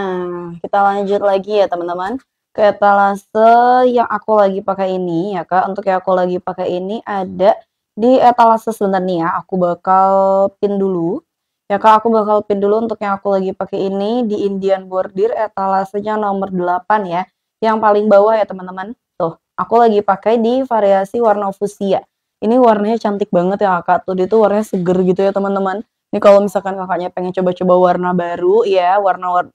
Nah, kita lanjut lagi ya teman-teman. Ke etalase yang aku lagi pakai ini ya Kak. Untuk yang aku lagi pakai ini ada di etalase eh, sebentar nih ya Aku bakal pin dulu. Ya Kak, aku bakal pin dulu untuk yang aku lagi pakai ini di Indian Bordir etalasenya eh, nomor 8 ya. Yang paling bawah ya teman-teman. Tuh, aku lagi pakai di variasi warna fusia Ini warnanya cantik banget ya Kak. Tuh dia tuh warnanya seger gitu ya teman-teman. Ini kalau misalkan kakaknya pengen coba-coba warna baru ya, warna-warna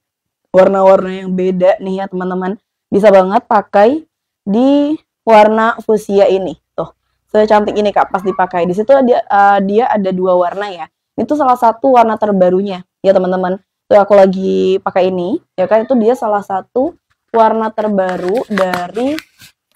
warna-warna yang beda nih ya teman-teman. Bisa banget pakai di warna fuchsia ini. Tuh, secantik ini Kak pas dipakai. Di situ dia, uh, dia ada dua warna ya. Itu salah satu warna terbarunya ya teman-teman. Tuh aku lagi pakai ini, ya kan itu dia salah satu warna terbaru dari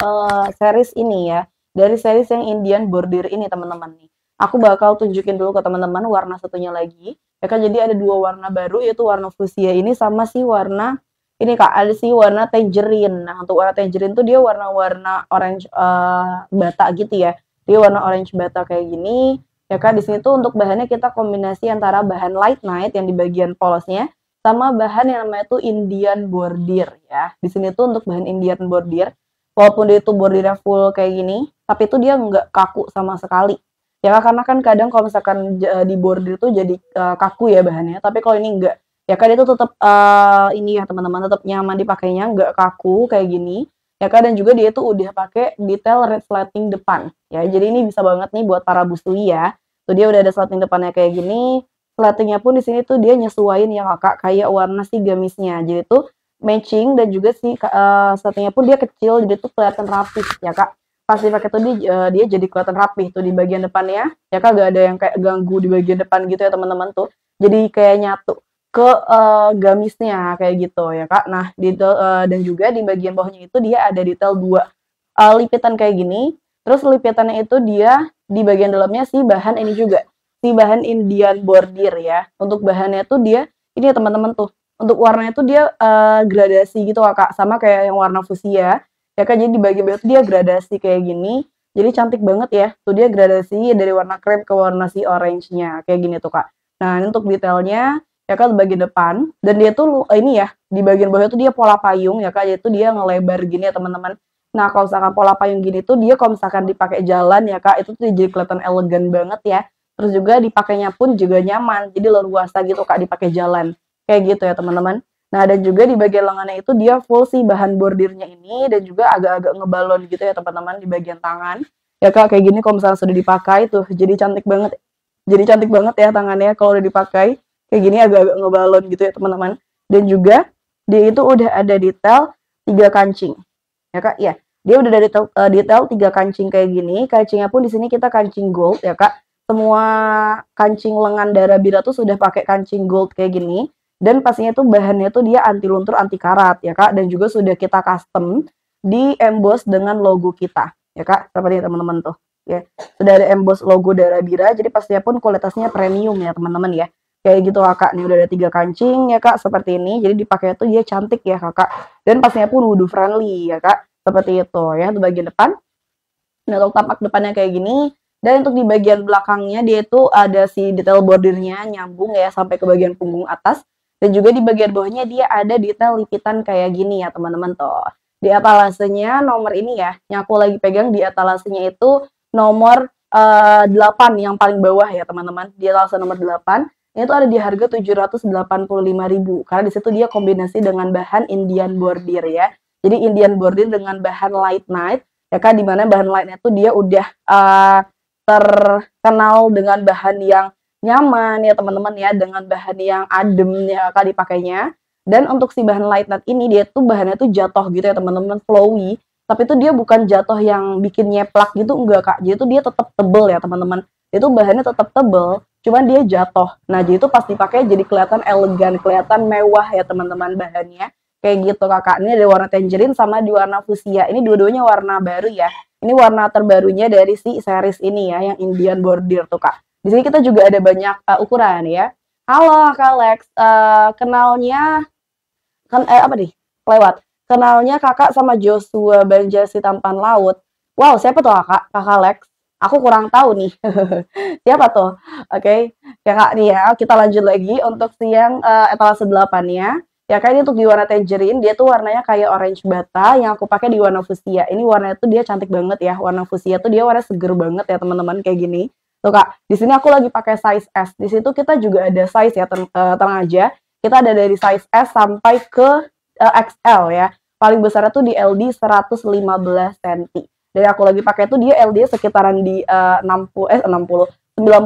uh, series ini ya. Dari series yang Indian Bordir ini teman-teman nih. Aku bakal tunjukin dulu ke teman-teman warna satunya lagi ya kan jadi ada dua warna baru yaitu warna fuchsia ini sama si warna ini kak ada si warna tangerine nah untuk warna tangerine tuh dia warna-warna orange uh, bata gitu ya dia warna orange bata kayak gini ya kan di sini tuh untuk bahannya kita kombinasi antara bahan light night yang di bagian polosnya sama bahan yang namanya tuh Indian bordir ya di sini tuh untuk bahan Indian bordir walaupun dia itu bordirnya full kayak gini tapi itu dia nggak kaku sama sekali ya karena kan kadang kalau misalkan eh, di bordir tuh jadi uh, kaku ya bahannya tapi kalau ini enggak ya kan itu tetap uh, eh, ini ya teman-teman tetap nyaman dipakainya enggak kaku kayak gini ya kan dan juga dia tuh udah pakai detail red slating depan ya jadi ini bisa banget nih buat para busui ya tuh dia udah ada slating depannya kayak gini slatingnya pun di sini tuh dia nyesuain ya kakak kayak warna si gamisnya jadi tuh matching dan juga si uh, slatingnya pun dia kecil jadi tuh kelihatan rapi ya kak pas dipakai tuh dia, uh, eh, dia jadi kelihatan rapi tuh di bagian depannya ya gak ada yang kayak ganggu di bagian depan gitu ya teman-teman tuh jadi kayak nyatu ke uh, gamisnya kayak gitu ya kak nah detail uh, eh, dan juga di bagian bawahnya itu dia ada detail dua uh, lipitan kayak gini terus lipitannya itu dia di bagian dalamnya si bahan ini juga si bahan Indian bordir ya untuk bahannya tuh dia ini ya teman-teman tuh untuk warnanya tuh dia uh, gradasi gitu kak sama kayak yang warna fusia ya kan jadi dibagi-bagi dia gradasi kayak gini jadi cantik banget ya tuh dia gradasi dari warna krem ke warna si orange-nya kayak gini tuh kak nah ini untuk detailnya ya kan bagian depan dan dia tuh eh, ini ya di bagian bawah itu dia pola payung ya kak itu dia ngelebar gini ya teman-teman nah kalau misalkan pola payung gini tuh dia kalau misalkan dipakai jalan ya kak itu tuh jadi kelihatan elegan banget ya terus juga dipakainya pun juga nyaman jadi leluasa gitu kak dipakai jalan kayak gitu ya teman-teman Nah, dan juga di bagian lengannya itu dia full sih bahan bordirnya ini dan juga agak-agak ngebalon gitu ya teman-teman di bagian tangan. Ya Kak, kayak gini kalau misalnya sudah dipakai tuh jadi cantik banget. Jadi cantik banget ya tangannya kalau udah dipakai. Kayak gini agak-agak ngebalon gitu ya teman-teman. Dan juga dia itu udah ada detail tiga kancing. Ya Kak, ya. Dia udah ada detail, eh, detail tiga kancing kayak gini. Kancingnya pun di sini kita kancing gold ya Kak. Semua kancing lengan darah bira tuh sudah pakai kancing gold kayak gini dan pastinya tuh bahannya tuh dia anti luntur anti karat ya kak dan juga sudah kita custom di emboss dengan logo kita ya kak seperti teman-teman tuh ya sudah ada emboss logo Bira jadi pastinya pun kualitasnya premium ya teman-teman ya kayak gitu kakak ini udah ada tiga kancing ya kak seperti ini jadi dipakai tuh dia cantik ya kakak dan pastinya pun wudhu friendly ya kak seperti itu ya di bagian depan nah untuk tampak depannya kayak gini dan untuk di bagian belakangnya dia itu ada si detail bordirnya nyambung ya sampai ke bagian punggung atas dan juga di bagian bawahnya dia ada detail lipitan kayak gini ya teman-teman tuh. Di etalasenya nomor ini ya, yang aku lagi pegang di etalasenya itu nomor uh, eh, 8 yang paling bawah ya teman-teman. Di etalase nomor 8, itu ada di harga 785.000 karena di situ dia kombinasi dengan bahan Indian bordir ya. Jadi Indian bordir dengan bahan light night ya kan dimana bahan lightnya itu dia udah uh, terkenal dengan bahan yang nyaman ya teman-teman ya dengan bahan yang adem ya kali dipakainya. Dan untuk si bahan light nut ini dia tuh bahannya tuh jatuh gitu ya teman-teman flowy, tapi itu dia bukan jatuh yang bikin nyeplak gitu enggak Kak. Jadi itu dia tetap tebel ya teman-teman. Itu bahannya tetap tebel, cuman dia jatuh. Nah, jadi itu pasti pakai jadi kelihatan elegan, kelihatan mewah ya teman-teman bahannya. Kayak gitu kakak, ini ada warna tangerine sama di warna fuchsia. Ini dua-duanya warna baru ya. Ini warna terbarunya dari si series ini ya, yang Indian border tuh kak. Di sini kita juga ada banyak uh, ukuran ya. Halo Kak Alex uh, eh, kenalnya kan eh, apa nih? Lewat. Kenalnya kakak sama Joshua Banjasi Tampan Laut. Wow, siapa tuh kakak? kak Alex Aku kurang tahu nih. siapa tuh? Oke, okay. Ya, kakak nih ya. Kita lanjut lagi untuk siang uh, etalase 8 ya. Ya kayak ini untuk di warna tangerine, dia tuh warnanya kayak orange bata yang aku pakai di warna fuchsia. Ini warnanya tuh dia cantik banget ya. Warna fuchsia tuh dia warna seger banget ya teman-teman kayak gini. Tuh Kak, di sini aku lagi pakai size S. Di situ kita juga ada size ya, ten eh, tenang aja. Kita ada dari size S sampai ke eh, XL ya. Paling besar itu di LD 115 cm. Dari aku lagi pakai itu dia LD sekitaran di uh, 60 eh 60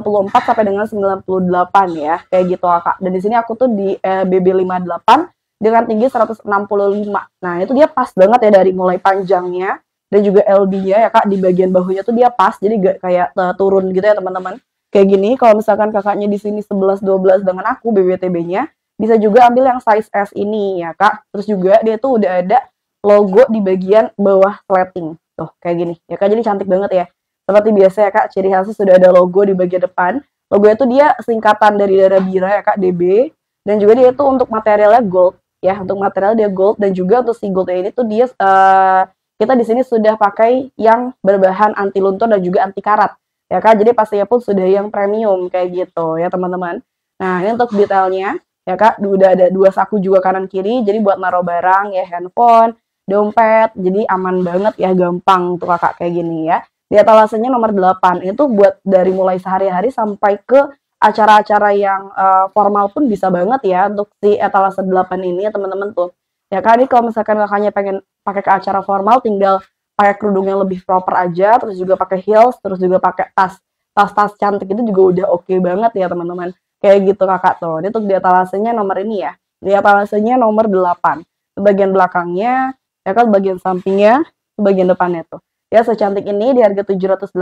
94 eh, sampai dengan 98 ya. Kayak gitu Kak. Dan di sini aku tuh di uh, BB 58 dengan tinggi 165. Nah, itu dia pas banget ya dari mulai panjangnya dan juga LB-nya ya kak di bagian bahunya tuh dia pas jadi gak kayak uh, turun gitu ya teman-teman kayak gini kalau misalkan kakaknya di sini 11 12 dengan aku BBTB-nya bisa juga ambil yang size S ini ya kak terus juga dia tuh udah ada logo di bagian bawah plating tuh kayak gini ya kak jadi cantik banget ya seperti biasa ya kak ciri khasnya sudah ada logo di bagian depan logo itu dia singkatan dari darah bira ya kak DB dan juga dia tuh untuk materialnya gold ya untuk material dia gold dan juga untuk si goldnya ini tuh dia uh, kita di sini sudah pakai yang berbahan anti luntur dan juga anti karat ya kan jadi pastinya pun sudah yang premium kayak gitu ya teman-teman nah ini untuk detailnya ya kak udah ada dua saku juga kanan kiri jadi buat naro barang ya handphone dompet jadi aman banget ya gampang tuh kakak kayak gini ya di etalasenya nomor 8 itu buat dari mulai sehari-hari sampai ke acara-acara yang uh, formal pun bisa banget ya untuk si etalase 8 ini ya teman-teman tuh ya kan ini kalau misalkan kakaknya pengen pakai ke acara formal tinggal pakai kerudung yang lebih proper aja terus juga pakai heels terus juga pakai tas tas tas cantik itu juga udah oke okay banget ya teman-teman kayak gitu kakak tuh ini tuh di etalasenya nomor ini ya di etalasenya nomor 8 di bagian belakangnya ya kan bagian sampingnya bagian depannya tuh ya secantik ini di harga 785.000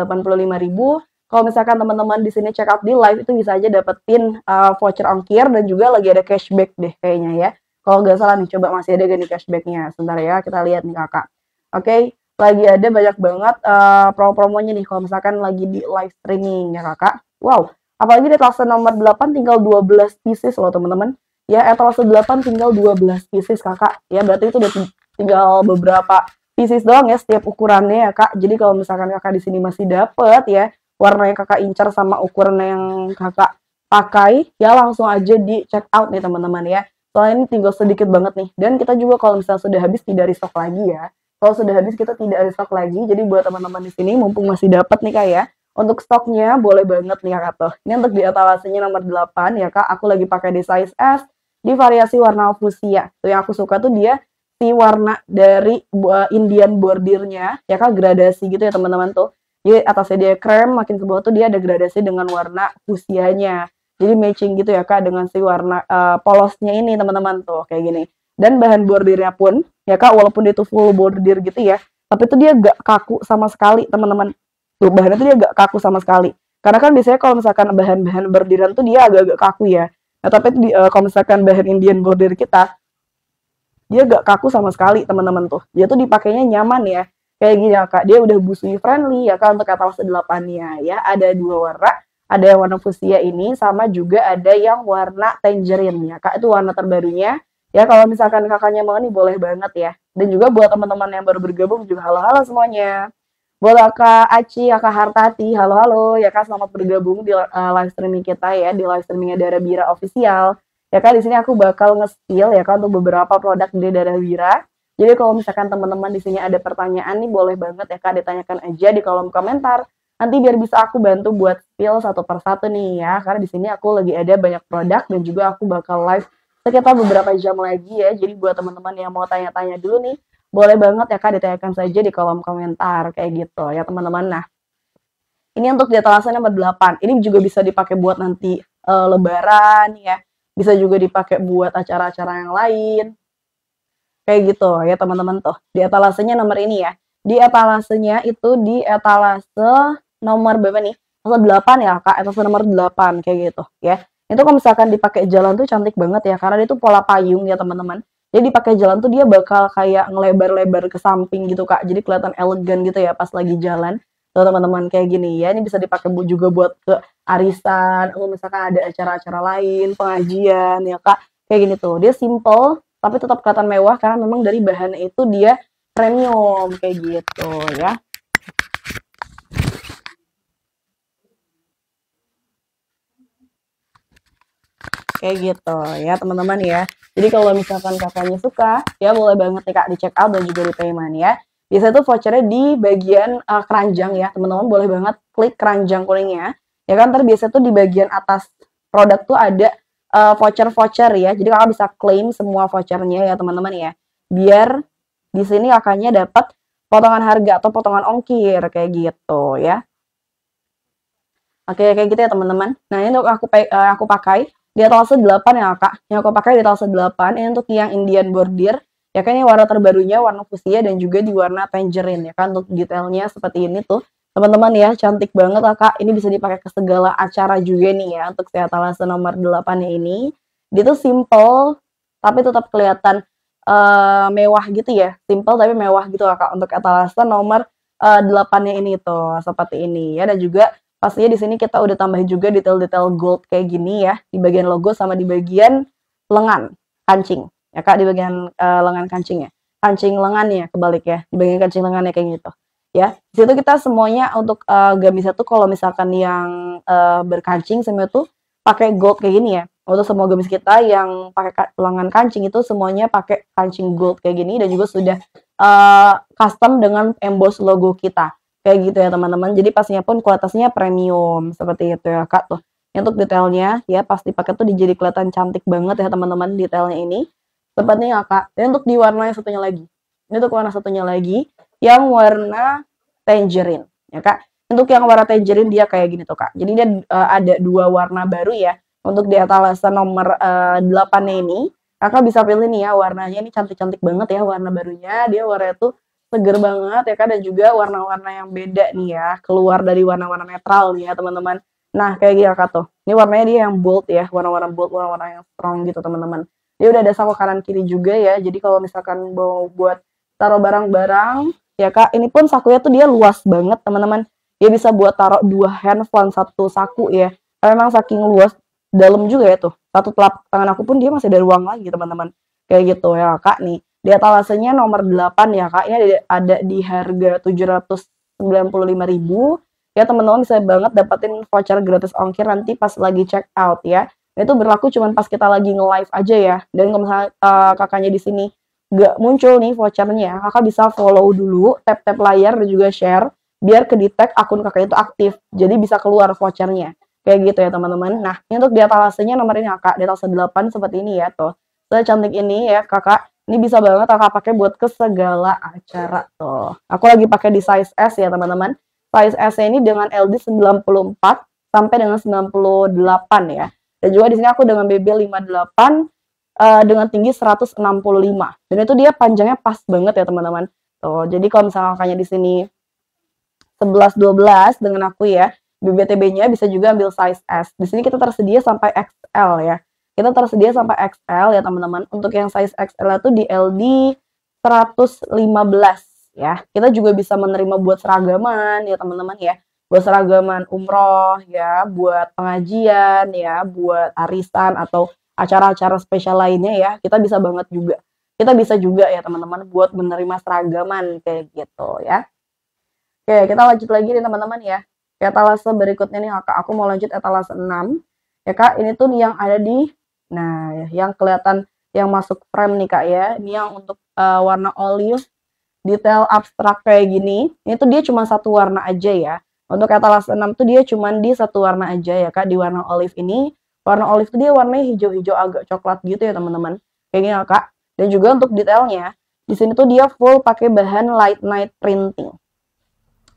kalau misalkan teman-teman di sini check out di live itu bisa aja dapetin uh, voucher ongkir dan juga lagi ada cashback deh kayaknya ya kalau nggak salah nih, coba masih ada gak nih cashbacknya? Sebentar ya, kita lihat nih kakak. Oke, okay, lagi ada banyak banget uh, promo-promonya nih, kalau misalkan lagi di live streaming ya kakak. Wow, apalagi di etalase nomor 8 tinggal 12 pieces loh teman-teman. Ya, etalase 8 tinggal 12 pieces kakak. Ya, berarti itu udah tinggal beberapa pieces doang ya setiap ukurannya ya kak. Jadi kalau misalkan kakak di sini masih dapet ya, warna yang kakak incar sama ukuran yang kakak pakai ya langsung aja di check out nih teman-teman ya Soalnya ini tinggal sedikit banget nih. Dan kita juga kalau misalnya sudah habis tidak restock lagi ya. Kalau sudah habis kita tidak restock lagi. Jadi buat teman-teman di sini mumpung masih dapat nih kak ya. Untuk stoknya boleh banget nih kak toh Ini untuk di etalasenya nomor 8 ya kak. Aku lagi pakai di size S di variasi warna fuchsia. Tuh yang aku suka tuh dia si warna dari eh, Indian bordirnya ya kak gradasi gitu ya teman-teman tuh. Jadi atasnya dia krem, makin ke bawah tuh dia ada gradasi dengan warna fuchsianya. Jadi matching gitu ya Kak dengan si warna uh, polosnya ini teman-teman tuh kayak gini. Dan bahan bordirnya pun ya Kak walaupun dia tuh full bordir gitu ya, tapi itu dia gak kaku sama sekali teman-teman. Tuh bahannya tuh dia gak kaku sama sekali. Karena kan biasanya kalau misalkan bahan-bahan bordiran tuh dia agak-agak kaku ya. Nah, tapi di, uh, kalau misalkan bahan Indian bordir kita, dia gak kaku sama sekali teman-teman tuh. Dia tuh dipakainya nyaman ya. Kayak gini ya kak, dia udah busui friendly ya kak untuk kata 8 nya ya. Ada dua warna, ada yang warna fuchsia ini sama juga ada yang warna tangerine ya kak itu warna terbarunya ya kalau misalkan kakaknya mau nih boleh banget ya dan juga buat teman-teman yang baru bergabung juga halo halo semuanya buat kak Aci kak Hartati halo halo ya kak selamat bergabung di uh, live streaming kita ya di live streamingnya Dara Bira official ya kak di sini aku bakal nge-spill ya kak untuk beberapa produk di Dara Bira jadi kalau misalkan teman-teman di sini ada pertanyaan nih boleh banget ya kak ditanyakan aja di kolom komentar Nanti biar bisa aku bantu buat spill satu persatu nih ya, karena di sini aku lagi ada banyak produk dan juga aku bakal live sekitar beberapa jam lagi ya. Jadi buat teman-teman yang mau tanya-tanya dulu nih, boleh banget ya Kak ditanyakan saja di kolom komentar kayak gitu ya teman-teman. Nah, ini untuk di alasan nomor 8. Ini juga bisa dipakai buat nanti uh, lebaran ya. Bisa juga dipakai buat acara-acara yang lain. Kayak gitu ya teman-teman tuh. Di etalasenya nomor ini ya. Di etalasenya itu di etalase nomor berapa nih? Pasal 8 ya kak, pasal nomor 8 kayak gitu ya. Itu kalau misalkan dipakai jalan tuh cantik banget ya, karena itu pola payung ya teman-teman. Jadi pakai jalan tuh dia bakal kayak ngelebar-lebar ke samping gitu kak, jadi kelihatan elegan gitu ya pas lagi jalan. Tuh teman-teman kayak gini ya, ini bisa dipakai juga buat ke arisan, atau misalkan ada acara-acara lain, pengajian ya kak. Kayak gini tuh, dia simple tapi tetap kelihatan mewah karena memang dari bahan itu dia premium kayak gitu ya. kayak gitu ya teman-teman ya jadi kalau misalkan kakaknya suka ya boleh banget nih kak di check out dan juga di payment ya biasanya tuh vouchernya di bagian uh, keranjang ya teman-teman boleh banget klik keranjang kuningnya ya kan terbiasa tuh di bagian atas produk tuh ada uh, eh, voucher voucher ya jadi kakak bisa klaim semua vouchernya ya teman-teman ya biar di sini kakaknya dapat potongan harga atau potongan ongkir kayak gitu ya oke kayak gitu ya teman-teman nah ini untuk aku eh, aku pakai di atas 8 ya kak yang aku pakai di atas 8 ini untuk yang Indian bordir ya kan ini warna terbarunya warna fuchsia dan juga di warna tangerine ya kan untuk detailnya seperti ini tuh teman-teman ya cantik banget kak ini bisa dipakai ke segala acara juga nih ya untuk si etalase nomor 8 ya ini dia tuh simple tapi tetap kelihatan uh, mewah gitu ya simple tapi mewah gitu kak untuk etalase nomor uh, ini tuh seperti ini ya dan juga Pastinya di sini kita udah tambah juga detail-detail gold kayak gini ya, di bagian logo sama di bagian lengan kancing. Ya Kak, di bagian uh, lengan ya Kancing lengannya kebalik ya, di bagian kancing lengannya kayak gitu. Ya, di situ kita semuanya untuk uh, gamis itu kalau misalkan yang uh, berkancing semua itu pakai gold kayak gini ya. Untuk semua gamis kita yang pakai lengan kancing itu semuanya pakai kancing gold kayak gini dan juga sudah uh, custom dengan emboss logo kita Kayak gitu ya teman-teman. Jadi pastinya pun kualitasnya premium seperti itu ya Kak tuh. untuk detailnya ya pasti pakai tuh jadi kelihatan cantik banget ya teman-teman detailnya ini. tepatnya ya Kak. Dan untuk di warna yang satunya lagi. Ini untuk warna satunya lagi yang warna tangerine ya Kak. Untuk yang warna tangerine dia kayak gini tuh Kak. Jadi dia uh, ada dua warna baru ya. Untuk di etalase nomor uh, eh, 8 ini, Kakak bisa pilih nih ya warnanya ini cantik-cantik banget ya warna barunya. Dia warna tuh seger banget ya kan dan juga warna-warna yang beda nih ya keluar dari warna-warna netral nih ya teman-teman nah kayak gini tuh ini warnanya dia yang bold ya warna-warna bold warna-warna yang strong gitu teman-teman dia udah ada sama kanan kiri juga ya jadi kalau misalkan mau buat taruh barang-barang ya kak ini pun sakunya tuh dia luas banget teman-teman dia bisa buat taruh dua handphone satu saku ya karena memang saking luas dalam juga ya tuh satu telap tangan aku pun dia masih ada ruang lagi teman-teman kayak gitu ya kak nih di etalasenya nomor 8 ya Kak, ini ada, di harga lima ribu. Ya teman-teman bisa banget dapetin voucher gratis ongkir nanti pas lagi check out ya. Itu berlaku cuma pas kita lagi nge-live aja ya. Dan kalau uh, kakaknya di sini gak muncul nih vouchernya, kakak bisa follow dulu, tap-tap layar dan juga share biar kedetek akun kakak itu aktif. Jadi bisa keluar vouchernya kayak gitu ya teman-teman. Nah, ini untuk di etalasenya nomor ini kakak, ya, di etalase 8 seperti ini ya tuh. Secantik ini ya kakak, ini bisa banget kakak pakai buat ke segala acara tuh. Aku lagi pakai di size S ya teman-teman. Size S ini dengan LD 94 sampai dengan 98 ya. Dan juga di sini aku dengan BB 58 uh, dengan tinggi 165. Dan itu dia panjangnya pas banget ya teman-teman. Tuh, jadi kalau misalnya kakaknya di sini 11 12 dengan aku ya, BBTB-nya bisa juga ambil size S. Di sini kita tersedia sampai XL ya. Kita tersedia sampai XL ya teman-teman. Untuk yang size XL itu di LD 115 ya. Kita juga bisa menerima buat seragaman ya teman-teman ya. Buat seragaman umroh ya, buat pengajian ya, buat arisan atau acara-acara spesial lainnya ya. Kita bisa banget juga. Kita bisa juga ya teman-teman buat menerima seragaman kayak gitu ya. Oke, kita lanjut lagi nih teman-teman ya. Etalase berikutnya nih Kak, aku mau lanjut etalase 6. Ya Kak, ini tuh yang ada di Nah, ya, yang kelihatan yang masuk frame nih Kak ya. Ini yang untuk uh, warna olive, detail abstrak kayak gini. Ini tuh dia cuma satu warna aja ya. Untuk etalase 6 tuh dia cuma di satu warna aja ya Kak, di warna olive ini. Warna olive tuh dia warna hijau-hijau agak coklat gitu ya teman-teman. Kayak gini Kak. Dan juga untuk detailnya, di sini tuh dia full pakai bahan light night printing.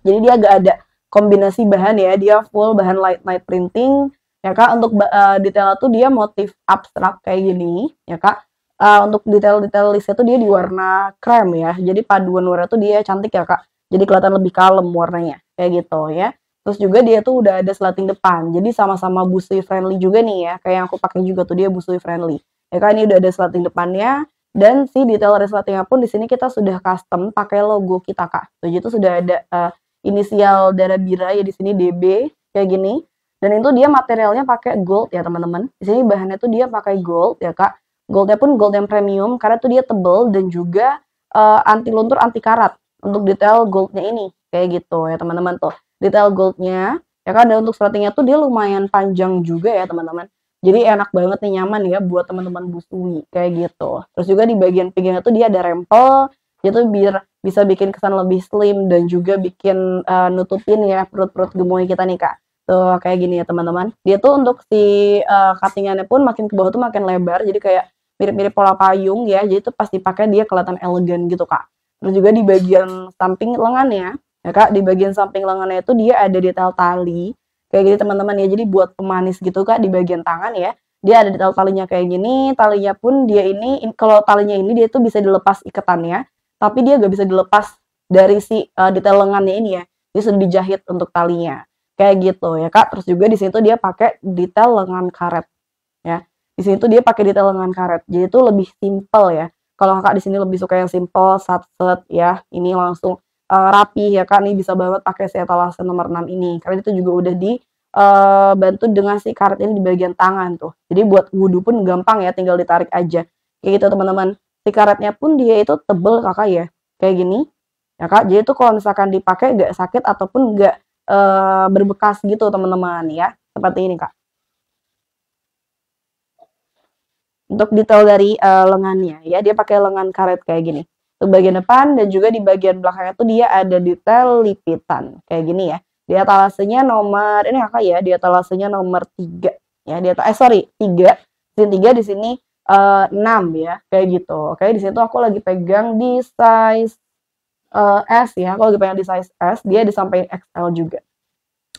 Jadi dia agak ada kombinasi bahan ya, dia full bahan light night printing ya kak untuk uh, detail tuh dia motif abstrak kayak gini ya kak uh, untuk detail-detail listnya tuh dia diwarna krem ya jadi paduan warna tuh dia cantik ya kak jadi kelihatan lebih kalem warnanya kayak gitu ya terus juga dia tuh udah ada selating depan jadi sama-sama busui friendly juga nih ya kayak yang aku pakai juga tuh dia busui friendly ya kak ini udah ada selating depannya dan si detail resletingnya pun di sini kita sudah custom pakai logo kita kak jadi itu sudah ada uh, inisial darah bira ya di sini DB kayak gini dan itu dia materialnya pakai gold ya teman-teman. Di sini bahannya tuh dia pakai gold ya kak. Goldnya pun gold yang premium karena tuh dia tebel dan juga uh, anti luntur anti karat untuk detail goldnya ini kayak gitu ya teman-teman tuh. Detail goldnya ya kak dan untuk sepertinya tuh dia lumayan panjang juga ya teman-teman. Jadi enak banget nih nyaman ya buat teman-teman busui kayak gitu. Terus juga di bagian pinggangnya tuh dia ada rempel, itu biar bisa bikin kesan lebih slim dan juga bikin uh, nutupin ya perut-perut gemoy kita nih kak. Tuh kayak gini ya teman-teman. Dia tuh untuk si uh, cuttingannya pun makin ke bawah tuh makin lebar. Jadi kayak mirip-mirip pola payung ya. Jadi tuh pasti pakai dia kelihatan elegan gitu kak. Terus juga di bagian samping lengannya. Ya kak di bagian samping lengannya itu dia ada detail tali. Kayak gini teman-teman ya. Jadi buat pemanis gitu kak di bagian tangan ya. Dia ada detail talinya kayak gini. Talinya pun dia ini, kalau talinya ini dia tuh bisa dilepas iketannya, Tapi dia gak bisa dilepas dari si uh, detail lengannya ini ya. Dia sudah dijahit untuk talinya kayak gitu ya kak terus juga di sini dia pakai detail lengan karet ya di sini tuh dia pakai detail lengan karet jadi itu lebih simple ya kalau kakak di sini lebih suka yang simple sat set ya ini langsung uh, rapi ya kak ini bisa banget pakai si etalase nomor 6 ini karena itu juga udah dibantu eh, dengan si karet ini di bagian tangan tuh jadi buat wudhu pun gampang ya tinggal ditarik aja kayak gitu teman-teman si karetnya pun dia itu tebel kakak ya kayak gini ya kak jadi itu kalau misalkan dipakai gak sakit ataupun gak uh, berbekas gitu teman-teman ya. Seperti ini kak. Untuk detail dari uh, lengannya ya, dia pakai lengan karet kayak gini. Untuk bagian depan dan juga di bagian belakangnya tuh dia ada detail lipitan kayak gini ya. Dia talasenya nomor ini kakak ya, dia talasenya nomor tiga ya, dia eh sorry, tiga Di sini tiga di sini uh, eh, 6 ya, kayak gitu. Oke, di situ aku lagi pegang di size uh, S ya kalau pengen di size S dia disampaikan XL juga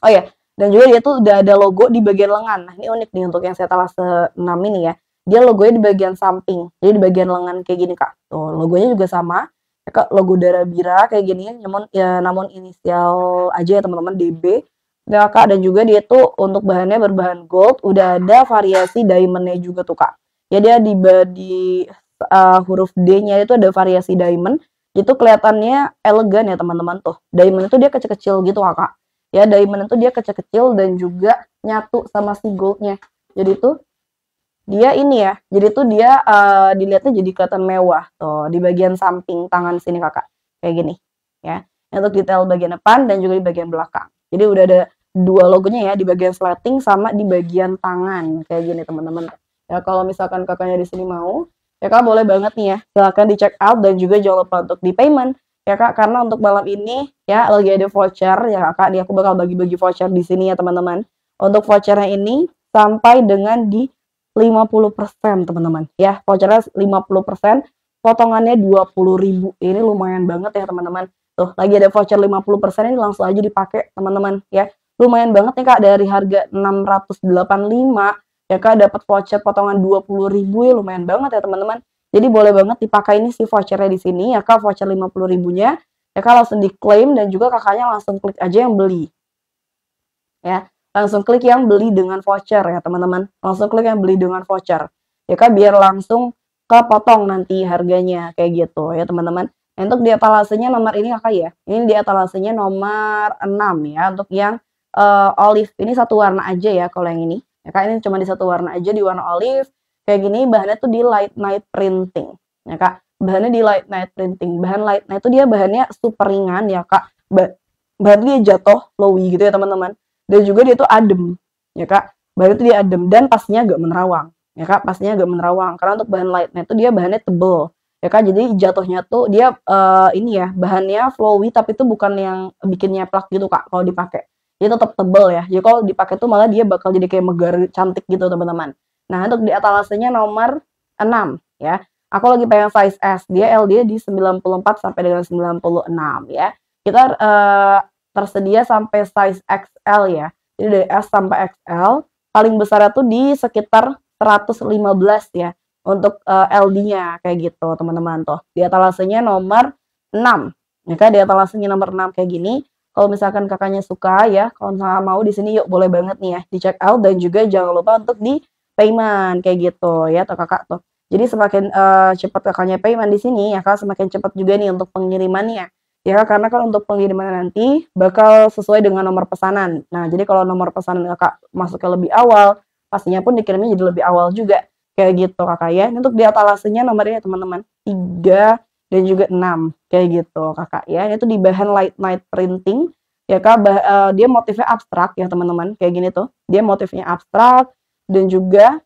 oh ya dan juga dia tuh udah ada logo di bagian lengan nah ini unik nih untuk yang saya telah 6 ini ya dia logonya di bagian samping jadi di bagian lengan kayak gini kak tuh logonya juga sama ya, kak logo darah bira kayak gini ya, namun ya namun inisial aja ya teman-teman DB ya nah, kak dan juga dia tuh untuk bahannya berbahan gold udah ada variasi diamondnya juga tuh kak ya dia di di uh, huruf D-nya itu ada variasi diamond itu kelihatannya elegan ya teman-teman tuh. Diamond itu dia kecil-kecil gitu kakak. Ya diamond itu dia kecil-kecil dan juga nyatu sama si goldnya. Jadi tuh dia ini ya, jadi tuh dia uh, dilihatnya jadi kelihatan mewah tuh di bagian samping tangan sini kakak kayak gini ya. Untuk detail bagian depan dan juga di bagian belakang. Jadi udah ada dua logonya ya di bagian slating sama di bagian tangan kayak gini teman-teman. Ya kalau misalkan kakaknya di sini mau, ya kak boleh banget nih ya silahkan di check out dan juga jangan lupa untuk di payment ya kak karena untuk malam ini ya lagi ada voucher ya kak nih aku bakal bagi-bagi voucher di sini ya teman-teman untuk vouchernya ini sampai dengan di 50% teman-teman ya vouchernya 50% potongannya ribu. ini lumayan banget ya teman-teman tuh lagi ada voucher 50% ini langsung aja dipakai teman-teman ya lumayan banget nih kak dari harga 685 ya kak dapat voucher potongan dua puluh ribu ya lumayan banget ya teman-teman jadi boleh banget dipakai ini si vouchernya di sini ya kak voucher puluh ribunya ya kak langsung diklaim dan juga kakaknya langsung klik aja yang beli ya langsung klik yang beli dengan voucher ya teman-teman langsung klik yang beli dengan voucher ya kak biar langsung kepotong nanti harganya kayak gitu ya teman-teman nah, untuk di etalasenya nomor ini kakak ya, ya. Ini di etalasenya nomor 6 ya. Untuk yang uh, olive ini satu warna aja ya kalau yang ini. Ya kak ini cuma di satu warna aja di warna olive. Kayak gini bahannya tuh di light night printing. Ya kak bahannya di light night printing. Bahan light night itu dia bahannya super ringan ya kak. Ba bahan dia jatuh flowy gitu ya teman-teman. Dan juga dia tuh adem ya kak. bahannya tuh dia adem dan pastinya agak menerawang ya kak. Pastinya agak menerawang karena untuk bahan light night itu dia bahannya tebel ya kak jadi jatuhnya tuh dia uh, ini ya bahannya flowy tapi itu bukan yang bikinnya plak gitu kak kalau dipakai dia tetap tebel ya. Jadi kalau dipakai tuh malah dia bakal jadi kayak megar cantik gitu teman-teman. Nah untuk di atasnya nomor 6 ya. Aku lagi pengen size S. Dia L dia di 94 sampai dengan 96 ya. Kita uh, tersedia sampai size XL ya. Jadi dari S sampai XL. Paling besarnya tuh di sekitar 115 ya. Untuk uh, eh, LD-nya kayak gitu teman-teman tuh. Di atasnya nomor 6. Ya kan di atasnya nomor 6 kayak gini kalau misalkan kakaknya suka ya, kalau misalkan mau di sini yuk boleh banget nih ya di check out dan juga jangan lupa untuk di payment kayak gitu ya atau kakak tuh. Jadi semakin uh, cepat kakaknya payment di sini ya kak semakin cepat juga nih untuk pengirimannya. Ya karena kan untuk pengiriman nanti bakal sesuai dengan nomor pesanan. Nah, jadi kalau nomor pesanan kakak masuk ke lebih awal, pastinya pun dikirimnya jadi lebih awal juga. Kayak gitu kakak ya. Ini untuk di atalasenya nomornya teman-teman. 3 dan juga 6 kayak gitu kakak ya itu di bahan light night printing ya kak bah, uh, dia motifnya abstrak ya teman-teman kayak gini tuh dia motifnya abstrak dan juga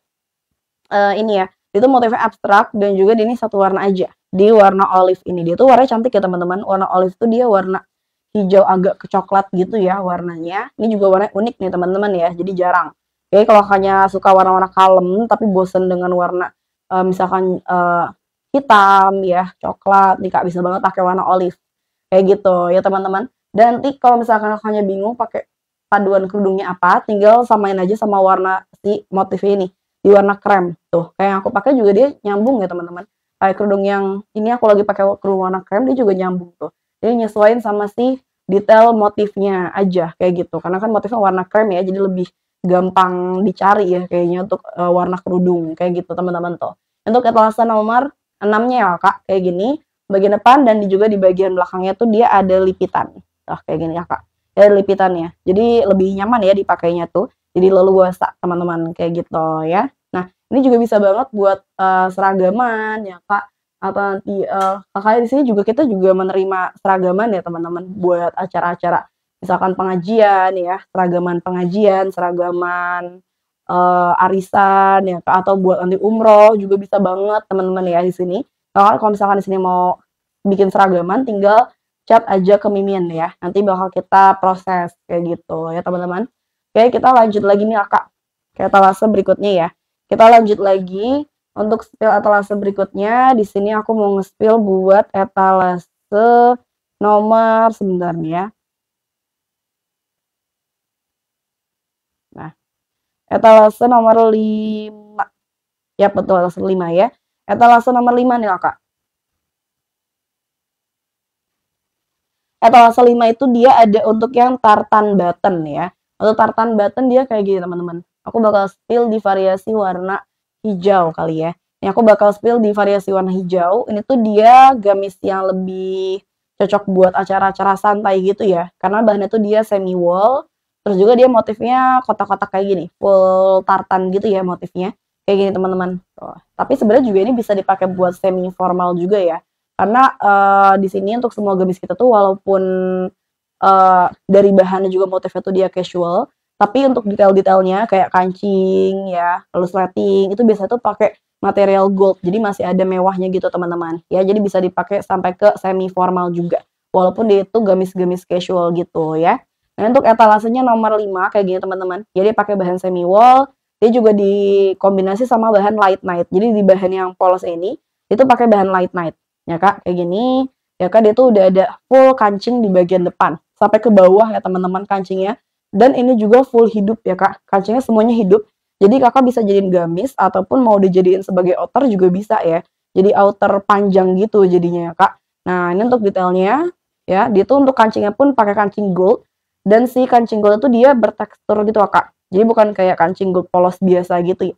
uh, ini ya itu motifnya abstrak dan juga ini satu warna aja di warna olive ini dia tuh warna cantik ya teman-teman warna olive tuh dia warna hijau agak kecoklat gitu ya warnanya ini juga warna unik nih teman-teman ya jadi jarang Oke, kalau hanya suka warna-warna kalem tapi bosen dengan warna uh, misalkan uh, hitam ya coklat nih kak bisa banget pakai warna olive kayak gitu ya teman-teman dan nanti kalau misalkan kakaknya bingung pakai paduan kerudungnya apa tinggal samain aja sama warna si motif ini di warna krem tuh kayak yang aku pakai juga dia nyambung ya teman-teman kayak kerudung yang ini aku lagi pakai kerudung warna krem dia juga nyambung tuh jadi nyesuaiin sama si detail motifnya aja kayak gitu karena kan motifnya warna krem ya jadi lebih gampang dicari ya kayaknya untuk uh, warna kerudung kayak gitu teman-teman tuh untuk etalase nomor enamnya ya kak kayak gini bagian depan dan juga di bagian belakangnya tuh dia ada lipitan tuh kayak gini ya kak ada ya, lipitannya jadi lebih nyaman ya dipakainya tuh jadi leluasa teman-teman kayak gitu ya nah ini juga bisa banget buat uh, seragaman ya kak atau nanti uh, kakaknya di sini juga kita juga menerima seragaman ya teman-teman buat acara-acara misalkan pengajian ya seragaman pengajian seragaman uh, arisan ya atau buat nanti umroh juga bisa banget teman-teman ya di sini. Nah, kalau misalkan di sini mau bikin seragaman tinggal chat aja ke Mimin ya. Nanti bakal kita proses kayak gitu ya teman-teman. Oke, kita lanjut lagi nih ya, Kak. Kayak talase berikutnya ya. Kita lanjut lagi untuk spill etalase berikutnya di sini aku mau nge-spill buat etalase nomor sebenarnya Etalase nomor 5. Ya, betul etalase 5 ya. Etalase nomor 5 nih, Kak. Etalase 5 itu dia ada untuk yang tartan button ya. Untuk tartan button dia kayak gini, teman-teman. Aku bakal spill di variasi warna hijau kali ya. Ini aku bakal spill di variasi warna hijau. Ini tuh dia gamis yang lebih cocok buat acara-acara santai gitu ya. Karena bahannya tuh dia semi wool. Terus juga dia motifnya kotak-kotak kayak gini, full tartan gitu ya motifnya. Kayak gini teman-teman. Tapi sebenarnya juga ini bisa dipakai buat semi formal juga ya. Karena uh, di sini untuk semua gamis kita tuh walaupun uh, dari bahannya juga motifnya tuh dia casual, tapi untuk detail-detailnya kayak kancing ya, lalu slating itu biasanya tuh pakai material gold. Jadi masih ada mewahnya gitu teman-teman. Ya, jadi bisa dipakai sampai ke semi formal juga. Walaupun dia itu gamis-gamis casual gitu ya. Nah, untuk etalasenya nomor 5 kayak gini teman-teman. Jadi pakai bahan semi wall, dia juga dikombinasi sama bahan light night. Jadi di bahan yang polos ini itu pakai bahan light night. Ya Kak, kayak gini. Ya Kak, dia tuh udah ada full kancing di bagian depan sampai ke bawah ya teman-teman kancingnya. Dan ini juga full hidup ya Kak. Kancingnya semuanya hidup. Jadi Kakak bisa jadiin gamis ataupun mau dijadiin sebagai outer juga bisa ya. Jadi outer panjang gitu jadinya ya Kak. Nah, ini untuk detailnya ya. Dia tuh untuk kancingnya pun pakai kancing gold dan si kancing gold itu dia bertekstur gitu kak jadi bukan kayak kancing gold polos biasa gitu ya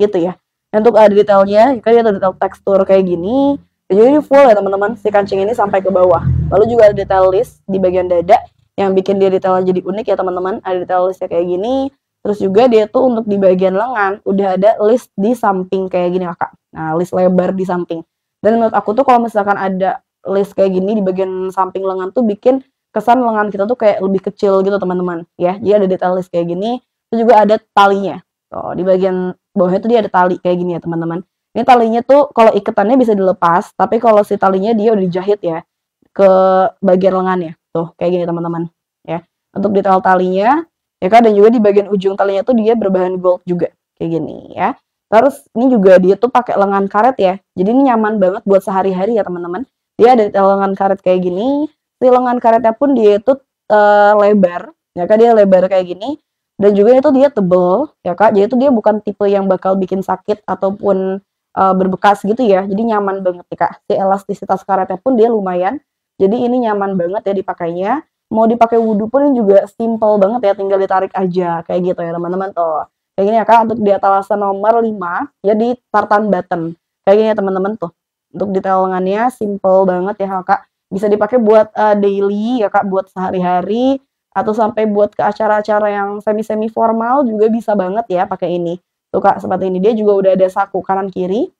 gitu ya untuk ada detailnya kan dia ada detail tekstur kayak gini jadi full ya teman-teman si kancing ini sampai ke bawah lalu juga ada detail list di bagian dada yang bikin dia detail jadi unik ya teman-teman ada detail listnya kayak gini Terus juga dia tuh untuk di bagian lengan udah ada list di samping kayak gini kak, Nah list lebar di samping. Dan menurut aku tuh kalau misalkan ada list kayak gini di bagian samping lengan tuh bikin kesan lengan kita tuh kayak lebih kecil gitu teman-teman ya jadi ada detail list kayak gini terus juga ada talinya tuh di bagian bawahnya tuh dia ada tali kayak gini ya teman-teman ini talinya tuh kalau iketannya bisa dilepas tapi kalau si talinya dia udah dijahit ya ke bagian lengannya tuh kayak gini teman-teman ya untuk detail talinya ya kan dan juga di bagian ujung talinya tuh dia berbahan gold juga kayak gini ya terus ini juga dia tuh pakai lengan karet ya jadi ini nyaman banget buat sehari-hari ya teman-teman dia ada lengan karet kayak gini di lengan karetnya pun dia itu uh, lebar ya kak dia lebar kayak gini dan juga itu dia tebel ya kak jadi itu dia bukan tipe yang bakal bikin sakit ataupun uh, berbekas gitu ya jadi nyaman banget ya kak si elastisitas karetnya pun dia lumayan jadi ini nyaman banget ya dipakainya mau dipakai wudhu pun juga simple banget ya tinggal ditarik aja kayak gitu ya teman-teman tuh kayak gini ya kak untuk di etalase nomor 5 ya di tartan button kayak gini ya teman-teman tuh untuk detail lengannya simple banget ya kak bisa dipakai buat uh, daily ya kak buat sehari-hari atau sampai buat ke acara-acara yang semi-semi formal juga bisa banget ya pakai ini tuh kak seperti ini dia juga udah ada saku kanan kiri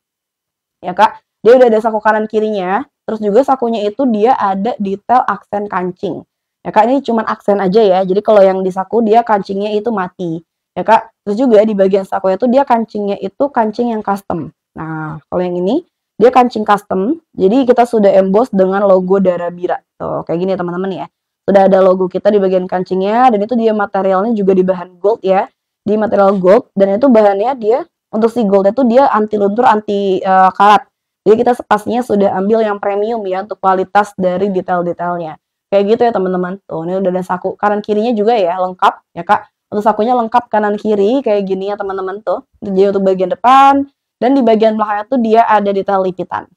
ya kak dia udah ada saku kanan kirinya terus juga sakunya itu dia ada detail aksen kancing ya kak ini cuman aksen aja ya jadi kalau yang di saku dia kancingnya itu mati ya kak terus juga di bagian saku itu dia kancingnya itu kancing yang custom nah kalau yang ini dia kancing custom, jadi kita sudah emboss dengan logo darah bira. Tuh, kayak gini teman-teman ya. Sudah ada logo kita di bagian kancingnya, dan itu dia materialnya juga di bahan gold ya. Di material gold, dan itu bahannya dia, untuk si gold itu dia anti luntur, anti uh, karat. Jadi kita pastinya sudah ambil yang premium ya, untuk kualitas dari detail-detailnya. Kayak gitu ya teman-teman. Tuh, ini udah ada saku kanan kirinya juga ya, lengkap ya kak. Untuk sakunya lengkap kanan kiri kayak gini ya teman-teman tuh. Jadi untuk bagian depan, dan di bagian belakang tuh dia ada detail lipitan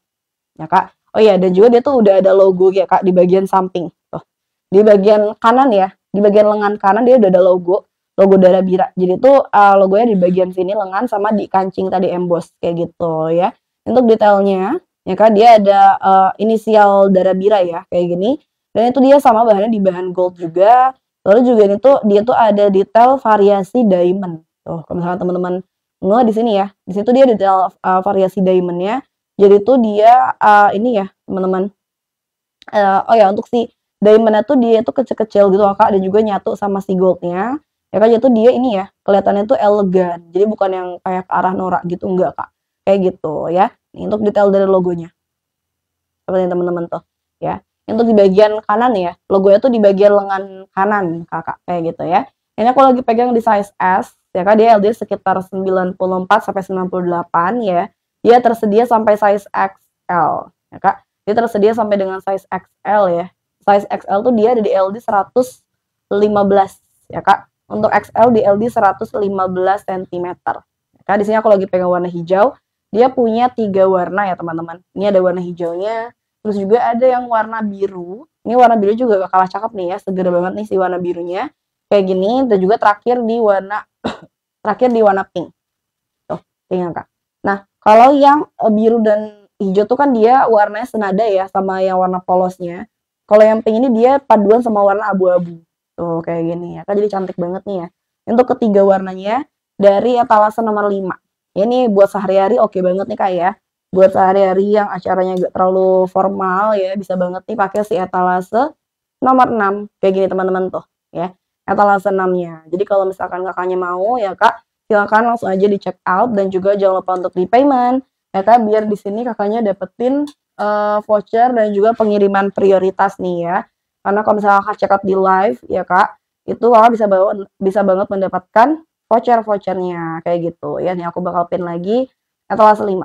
ya kak oh iya dan juga dia tuh udah ada logo ya kak di bagian samping tuh di bagian kanan ya di bagian lengan kanan dia udah ada logo logo darah bira jadi tuh uh, logonya di bagian sini lengan sama di kancing tadi emboss kayak gitu ya untuk detailnya ya kak dia ada uh, inisial darah bira ya kayak gini dan itu dia sama bahannya di bahan gold juga lalu juga ini tuh dia tuh ada detail variasi diamond tuh kalau misalnya teman-teman nggak di sini ya. Di situ dia detail uh, variasi diamondnya. Jadi tuh dia uh, ini ya teman-teman. Uh, oh ya untuk si diamondnya tuh dia tuh kecil-kecil gitu kak. dan juga nyatu sama si goldnya. Ya kan tuh dia ini ya kelihatannya tuh elegan. Jadi bukan yang kayak ke arah norak gitu enggak kak. Kayak gitu ya. Ini untuk detail dari logonya. Seperti teman-teman tuh ya. Untuk di bagian kanan ya, logonya tuh di bagian lengan kanan kakak kayak gitu ya. Ini aku lagi pegang di size S, ya kan dia LD sekitar 94 sampai 98 ya. Dia tersedia sampai size XL, ya Kak. Dia tersedia sampai dengan size XL ya. Size XL tuh dia ada di LD 115 ya Kak. Untuk XL di LD 115 cm. Ya, Kak, di sini aku lagi pegang warna hijau. Dia punya tiga warna ya teman-teman. Ini ada warna hijaunya, terus juga ada yang warna biru. Ini warna biru juga gak kalah cakep nih ya, segera banget nih si warna birunya. Kayak gini, dan juga terakhir di warna terakhir di warna pink tuh pink kak nah kalau yang eh, biru dan hijau tuh kan dia warnanya senada ya sama yang warna polosnya kalau yang pink ini dia paduan sama warna abu-abu tuh kayak gini ya kan jadi cantik banget nih ya untuk ketiga warnanya dari etalase nomor 5 ini buat sehari-hari oke banget nih kak ya buat sehari-hari yang acaranya gak terlalu formal ya bisa banget nih pakai si etalase nomor 6 kayak gini teman-teman tuh ya etalase 6-nya. Jadi kalau misalkan kakaknya mau ya kak, silakan langsung aja di check out dan juga jangan lupa untuk di payment ya kak biar di sini kakaknya dapetin uh, voucher dan juga pengiriman prioritas nih ya. Karena kalau misalkan kakak check out di live ya kak, itu kakak bisa bawa, bisa banget mendapatkan voucher-vouchernya kayak gitu ya. Nih aku bakal pin lagi etalase 5.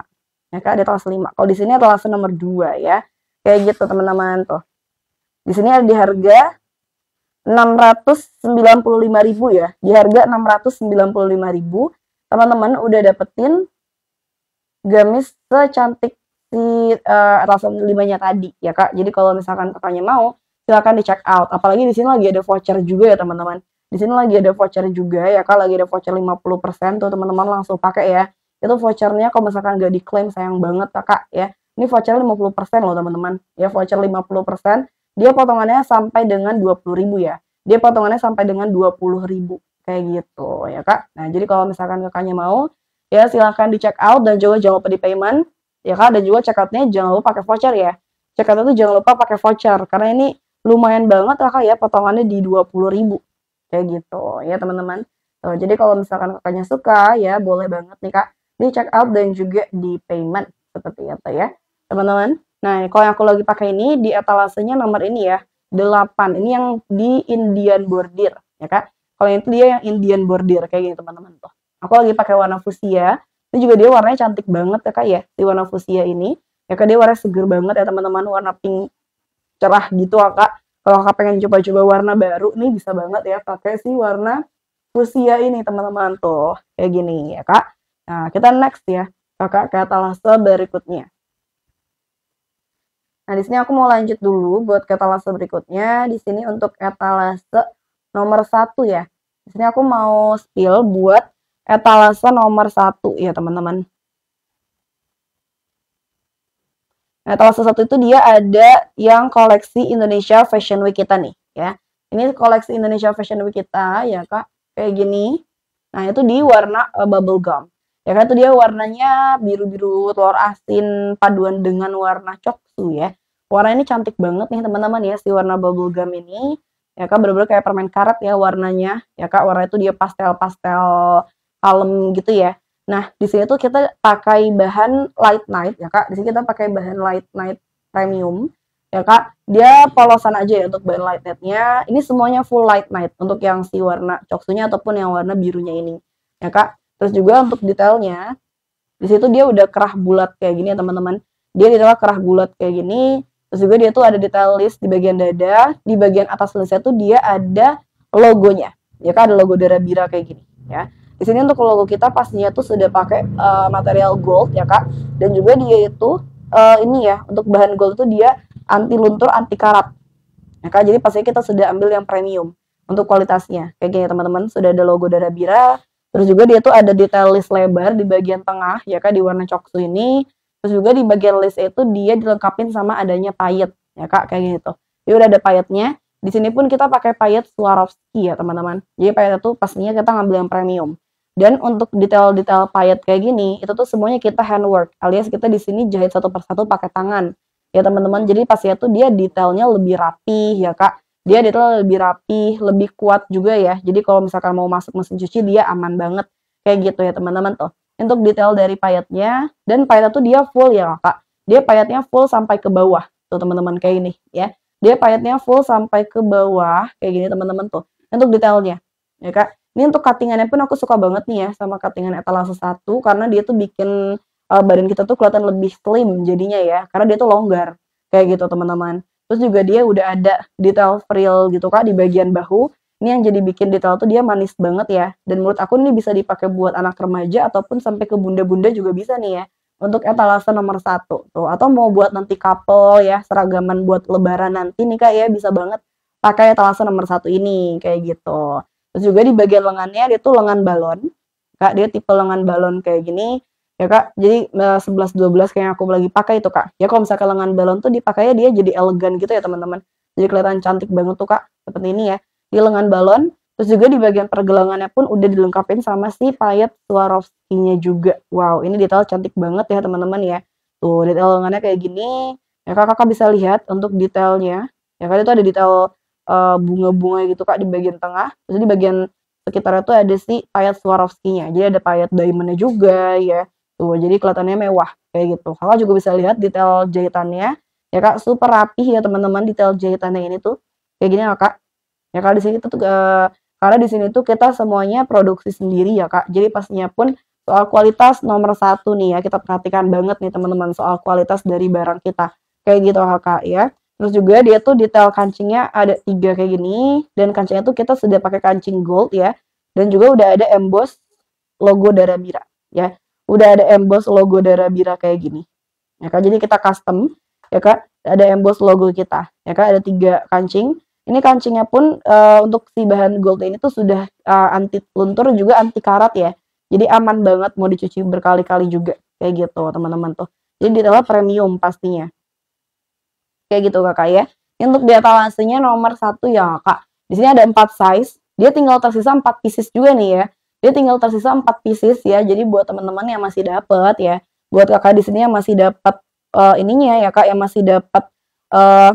Ya kak, di etalase 5. Kalau di sini etalase nomor 2 ya. Kayak gitu teman-teman tuh. Di sini ada di harga 695.000 ya. Di harga 695.000, teman-teman udah dapetin gamis secantik si uh, eh, rasa limanya tadi ya Kak. Jadi kalau misalkan kakaknya mau, silakan di check out. Apalagi di sini lagi ada voucher juga ya teman-teman. Di sini lagi ada voucher juga ya Kak, lagi ada voucher 50% tuh teman-teman langsung pakai ya. Itu vouchernya kalau misalkan gak diklaim sayang banget Kak ya. Ini voucher 50% loh teman-teman. Ya voucher 50% dia potongannya sampai dengan 20.000 ya. Dia potongannya sampai dengan 20.000 kayak gitu ya Kak. Nah, jadi kalau misalkan Kakaknya mau ya silahkan di check out dan juga jangan lupa di payment ya Kak dan juga check outnya jangan lupa pakai voucher ya. Check out itu jangan lupa pakai voucher karena ini lumayan banget kak ya potongannya di 20.000 kayak gitu ya teman-teman. Tuh, jadi kalau misalkan Kakaknya suka ya boleh banget nih Kak di check out dan juga di payment seperti itu ya teman-teman. Nah, kalau yang aku lagi pakai ini di etalasenya nomor ini ya, 8. Ini yang di Indian bordir, ya kan? Kalau yang itu dia yang Indian bordir kayak gini teman-teman tuh. Aku lagi pakai warna fuchsia. Ini juga dia warnanya cantik banget ya kak ya, di warna fuchsia ini. Ya kak dia warna seger banget ya teman-teman, warna pink cerah gitu ya kak. Kalau kakak pengen coba-coba warna baru, nih bisa banget ya pakai si warna fuchsia ini teman-teman tuh kayak gini ya kak. Nah kita next ya kakak ke etalase berikutnya. Nah, di sini aku mau lanjut dulu buat etalase berikutnya. Di sini untuk etalase nomor satu ya. Di sini aku mau spill buat etalase nomor satu ya, teman-teman. Etalase satu itu dia ada yang koleksi Indonesia Fashion Week kita nih ya. Ini koleksi Indonesia Fashion Week kita ya, Kak. Kayak gini. Nah, itu di warna uh, bubble gum ya kan itu dia warnanya biru-biru telur asin paduan dengan warna coksu ya warna ini cantik banget nih teman-teman ya si warna bubble gum ini ya kak bener-bener kayak permen karet ya warnanya ya kak warna itu dia pastel-pastel kalem gitu ya nah di sini tuh kita pakai bahan light night ya kak di sini kita pakai bahan light night premium ya kak dia polosan aja ya untuk bahan light nightnya ini semuanya full light night untuk yang si warna coksunya ataupun yang warna birunya ini ya kak Terus juga untuk detailnya, di situ dia udah kerah bulat kayak gini ya teman-teman. Dia detailnya kerah bulat kayak gini. Terus juga dia tuh ada detail list di bagian dada, di bagian atas lensa tuh dia ada logonya. Ya kan ada logo darah bira kayak gini ya. Di sini untuk logo kita pastinya tuh sudah pakai uh, material gold ya kak. Dan juga dia itu uh, ini ya untuk bahan gold itu dia anti luntur, anti karat. Ya kak, jadi pastinya kita sudah ambil yang premium untuk kualitasnya. Kayak gini ya, teman-teman, sudah ada logo darah bira, Terus juga dia tuh ada detail list lebar di bagian tengah, ya kak di warna coklat ini. Terus juga di bagian list itu dia dilengkapi sama adanya payet, ya kak, kayak gitu. Dia udah ada payetnya. Di sini pun kita pakai payet Swarovski ya teman-teman. Jadi payet itu pastinya kita ngambil yang premium. Dan untuk detail-detail payet kayak gini, itu tuh semuanya kita handwork, alias kita di sini jahit satu persatu pakai tangan. Ya teman-teman, jadi pastinya tuh dia detailnya lebih rapi ya kak dia detail lebih rapi, lebih kuat juga ya. Jadi kalau misalkan mau masuk mesin cuci dia aman banget kayak gitu ya teman-teman tuh. Untuk detail dari payetnya dan payet tuh dia full ya kak. Dia payetnya full sampai ke bawah tuh teman-teman kayak ini ya. Dia payetnya full sampai ke bawah kayak gini teman-teman tuh. Untuk detailnya ya kak. Ini untuk cuttingannya pun aku suka banget nih ya sama cuttingan etalase satu karena dia tuh bikin uh, badan kita tuh kelihatan lebih slim jadinya ya karena dia tuh longgar kayak gitu teman-teman terus juga dia udah ada detail frill gitu kak di bagian bahu ini yang jadi bikin detail tuh dia manis banget ya dan menurut aku ini bisa dipakai buat anak remaja ataupun sampai ke bunda-bunda juga bisa nih ya untuk etalase nomor satu tuh atau mau buat nanti couple ya seragaman buat lebaran nanti nih kak ya bisa banget pakai etalase nomor satu ini kayak gitu terus juga di bagian lengannya dia tuh lengan balon kak dia tipe lengan balon kayak gini ya kak jadi eh, sebelas dua belas kayak aku lagi pakai itu kak ya kalau misalnya lengan balon tuh dipakai dia jadi elegan gitu ya teman-teman jadi kelihatan cantik banget tuh kak seperti ini ya di lengan balon terus juga di bagian pergelangannya pun udah dilengkapin sama si payet Swarovski-nya juga wow ini detail cantik banget ya teman-teman ya tuh detail lengannya kayak gini ya kak kakak bisa lihat untuk detailnya ya kak itu ada detail bunga eh, bunga-bunga gitu kak di bagian tengah terus di bagian sekitarnya tuh ada si payet Swarovski-nya jadi ada payet diamondnya juga ya gitu. Jadi kelihatannya mewah kayak gitu. Kakak juga bisa lihat detail jahitannya. Ya kak, super rapih ya teman-teman detail jahitannya ini tuh. Kayak gini ya kak. Ya kalau di sini tuh uh, karena di sini tuh kita semuanya produksi sendiri ya kak. Jadi pastinya pun soal kualitas nomor satu nih ya kita perhatikan banget nih teman-teman soal kualitas dari barang kita kayak gitu kak ya. Terus juga dia tuh detail kancingnya ada tiga kayak gini dan kancingnya tuh kita sudah pakai kancing gold ya dan juga udah ada emboss logo Darabira ya udah ada emboss logo bira kayak gini. Ya Kak, jadi kita custom, ya Kak, ada emboss logo kita. Ya Kak, ada tiga kancing. Ini kancingnya pun uh, untuk si bahan gold ini tuh sudah uh, anti luntur juga anti karat ya. Jadi aman banget mau dicuci berkali-kali juga kayak gitu teman-teman tuh. Jadi detailnya premium pastinya. Kayak gitu kakak ya. Ini untuk di etalasenya nomor satu ya kak. Di sini ada empat size. Dia tinggal tersisa empat pieces juga nih ya. Dia tinggal tersisa 4 pieces ya. Jadi buat teman-teman yang masih dapat ya, buat kakak di sini yang masih dapat uh, eh, ininya ya kak, yang masih dapat uh, eh,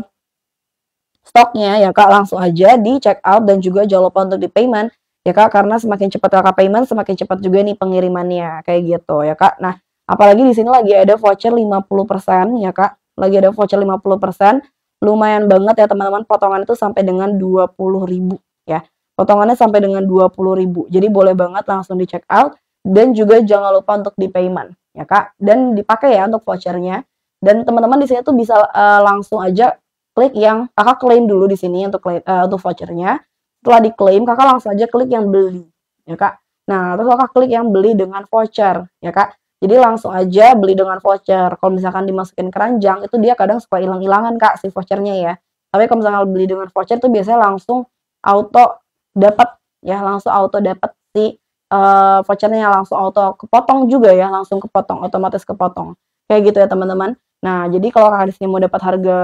stoknya ya kak, langsung aja di check out dan juga jangan lupa untuk di payment ya kak, karena semakin cepat kakak payment, semakin cepat juga nih pengirimannya kayak gitu ya kak. Nah apalagi di sini lagi ada voucher 50% ya kak, lagi ada voucher 50% lumayan banget ya teman-teman potongan itu sampai dengan puluh ribu ya Potongannya sampai dengan 20 ribu. Jadi boleh banget langsung di check out. Dan juga jangan lupa untuk di payment ya kak. Dan dipakai ya untuk vouchernya. Dan teman-teman di sini tuh bisa uh, langsung aja klik yang kakak klaim dulu di sini untuk klaim, uh, eh, untuk vouchernya. Setelah diklaim kakak langsung aja klik yang beli ya kak. Nah terus kakak klik yang beli dengan voucher ya kak. Jadi langsung aja beli dengan voucher. Kalau misalkan dimasukin keranjang itu dia kadang suka hilang-hilangan kak si vouchernya ya. Tapi kalau misalkan beli dengan voucher tuh biasanya langsung auto dapat ya langsung auto dapat si uh, vouchernya langsung auto kepotong juga ya langsung kepotong otomatis kepotong kayak gitu ya teman-teman nah jadi kalau kalian sini mau dapat harga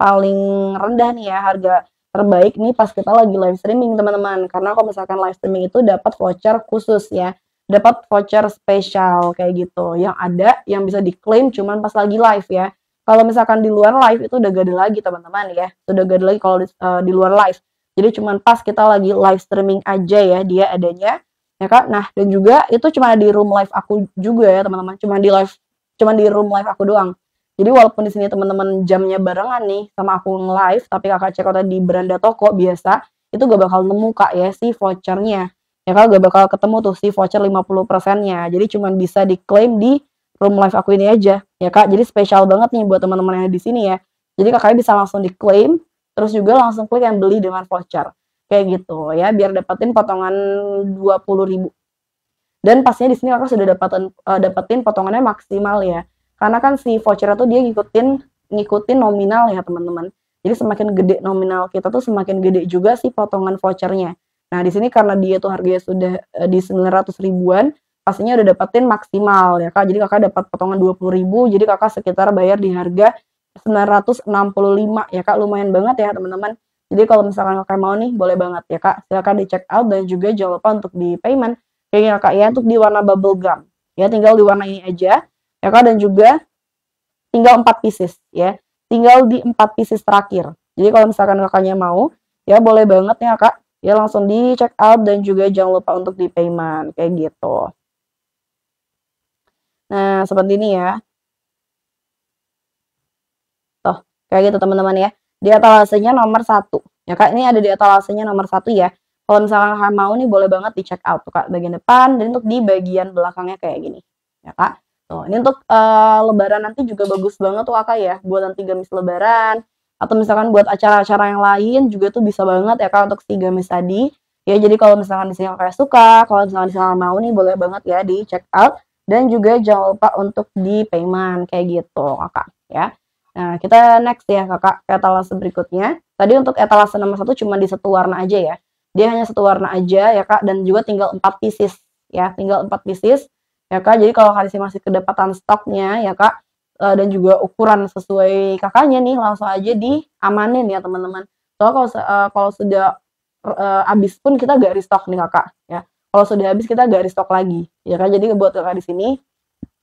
paling rendah nih ya harga terbaik nih pas kita lagi live streaming teman-teman karena kalau misalkan live streaming itu dapat voucher khusus ya dapat voucher spesial kayak gitu yang ada yang bisa diklaim cuman pas lagi live ya kalau misalkan di luar live itu udah gak ada lagi teman-teman ya sudah gak ada lagi kalau di, uh, di luar live jadi cuman pas kita lagi live streaming aja ya dia adanya. Ya kak. Nah, dan juga itu cuma di room live aku juga ya, teman-teman. Cuma di live cuma di room live aku doang. Jadi walaupun di sini teman-teman jamnya barengan nih sama aku live tapi kakak cek tadi di beranda toko biasa, itu gak bakal nemu kak ya si vouchernya. Ya kak gak bakal ketemu tuh si voucher 50%-nya. Jadi cuma bisa diklaim di room live aku ini aja. Ya kak, jadi spesial banget nih buat teman-teman yang di sini ya. Jadi kakak bisa langsung diklaim terus juga langsung klik yang beli dengan voucher kayak gitu ya biar dapetin potongan 20.000 dan pastinya di sini kakak sudah dapetin uh, dapetin potongannya maksimal ya karena kan si voucher itu dia ngikutin ngikutin nominal ya teman-teman jadi semakin gede nominal kita tuh semakin gede juga sih potongan vouchernya nah di sini karena dia tuh harganya sudah uh, di 900 ribuan pastinya udah dapetin maksimal ya kak jadi kakak dapat potongan 20 ribu jadi kakak sekitar bayar di harga 965 ya kak lumayan banget ya teman-teman jadi kalau misalkan kakak mau nih boleh banget ya kak silahkan di check out dan juga jangan lupa untuk di payment kayaknya kak ya untuk di warna bubble gum ya tinggal di warna ini aja ya kak dan juga tinggal 4 pieces ya tinggal di 4 pieces terakhir jadi kalau misalkan kakaknya mau ya boleh banget ya kak ya langsung di check out dan juga jangan lupa untuk di payment kayak gitu nah seperti ini ya kayak gitu teman-teman ya di etalasenya nomor satu ya kak ini ada di etalasenya nomor satu ya kalau misalkan kalian mau nih boleh banget di check out tuh kak bagian depan dan untuk di bagian belakangnya kayak gini ya kak tuh ini untuk uh, lebaran nanti juga bagus banget tuh kak ya buat nanti gamis lebaran atau misalkan buat acara-acara yang lain juga tuh bisa banget ya kak untuk si gamis tadi ya jadi kalau misalkan di sini kalian suka kalau misalkan di mau nih boleh banget ya di check out dan juga jangan lupa untuk di payment kayak gitu kak ya Nah, kita next ya kakak, ke etalase berikutnya. Tadi untuk etalase nomor satu cuma di satu warna aja ya. Dia hanya satu warna aja ya kak, dan juga tinggal empat pieces ya, tinggal empat pieces ya kak. Jadi kalau kalian masih kedapatan stoknya ya kak, eh, dan juga ukuran sesuai kakaknya nih langsung aja diamanin ya teman-teman. Soalnya kalau eh, kalau sudah eh, habis pun kita gak restock nih kakak ya. Kalau sudah habis kita gak restock lagi ya kak. Jadi buat kakak di sini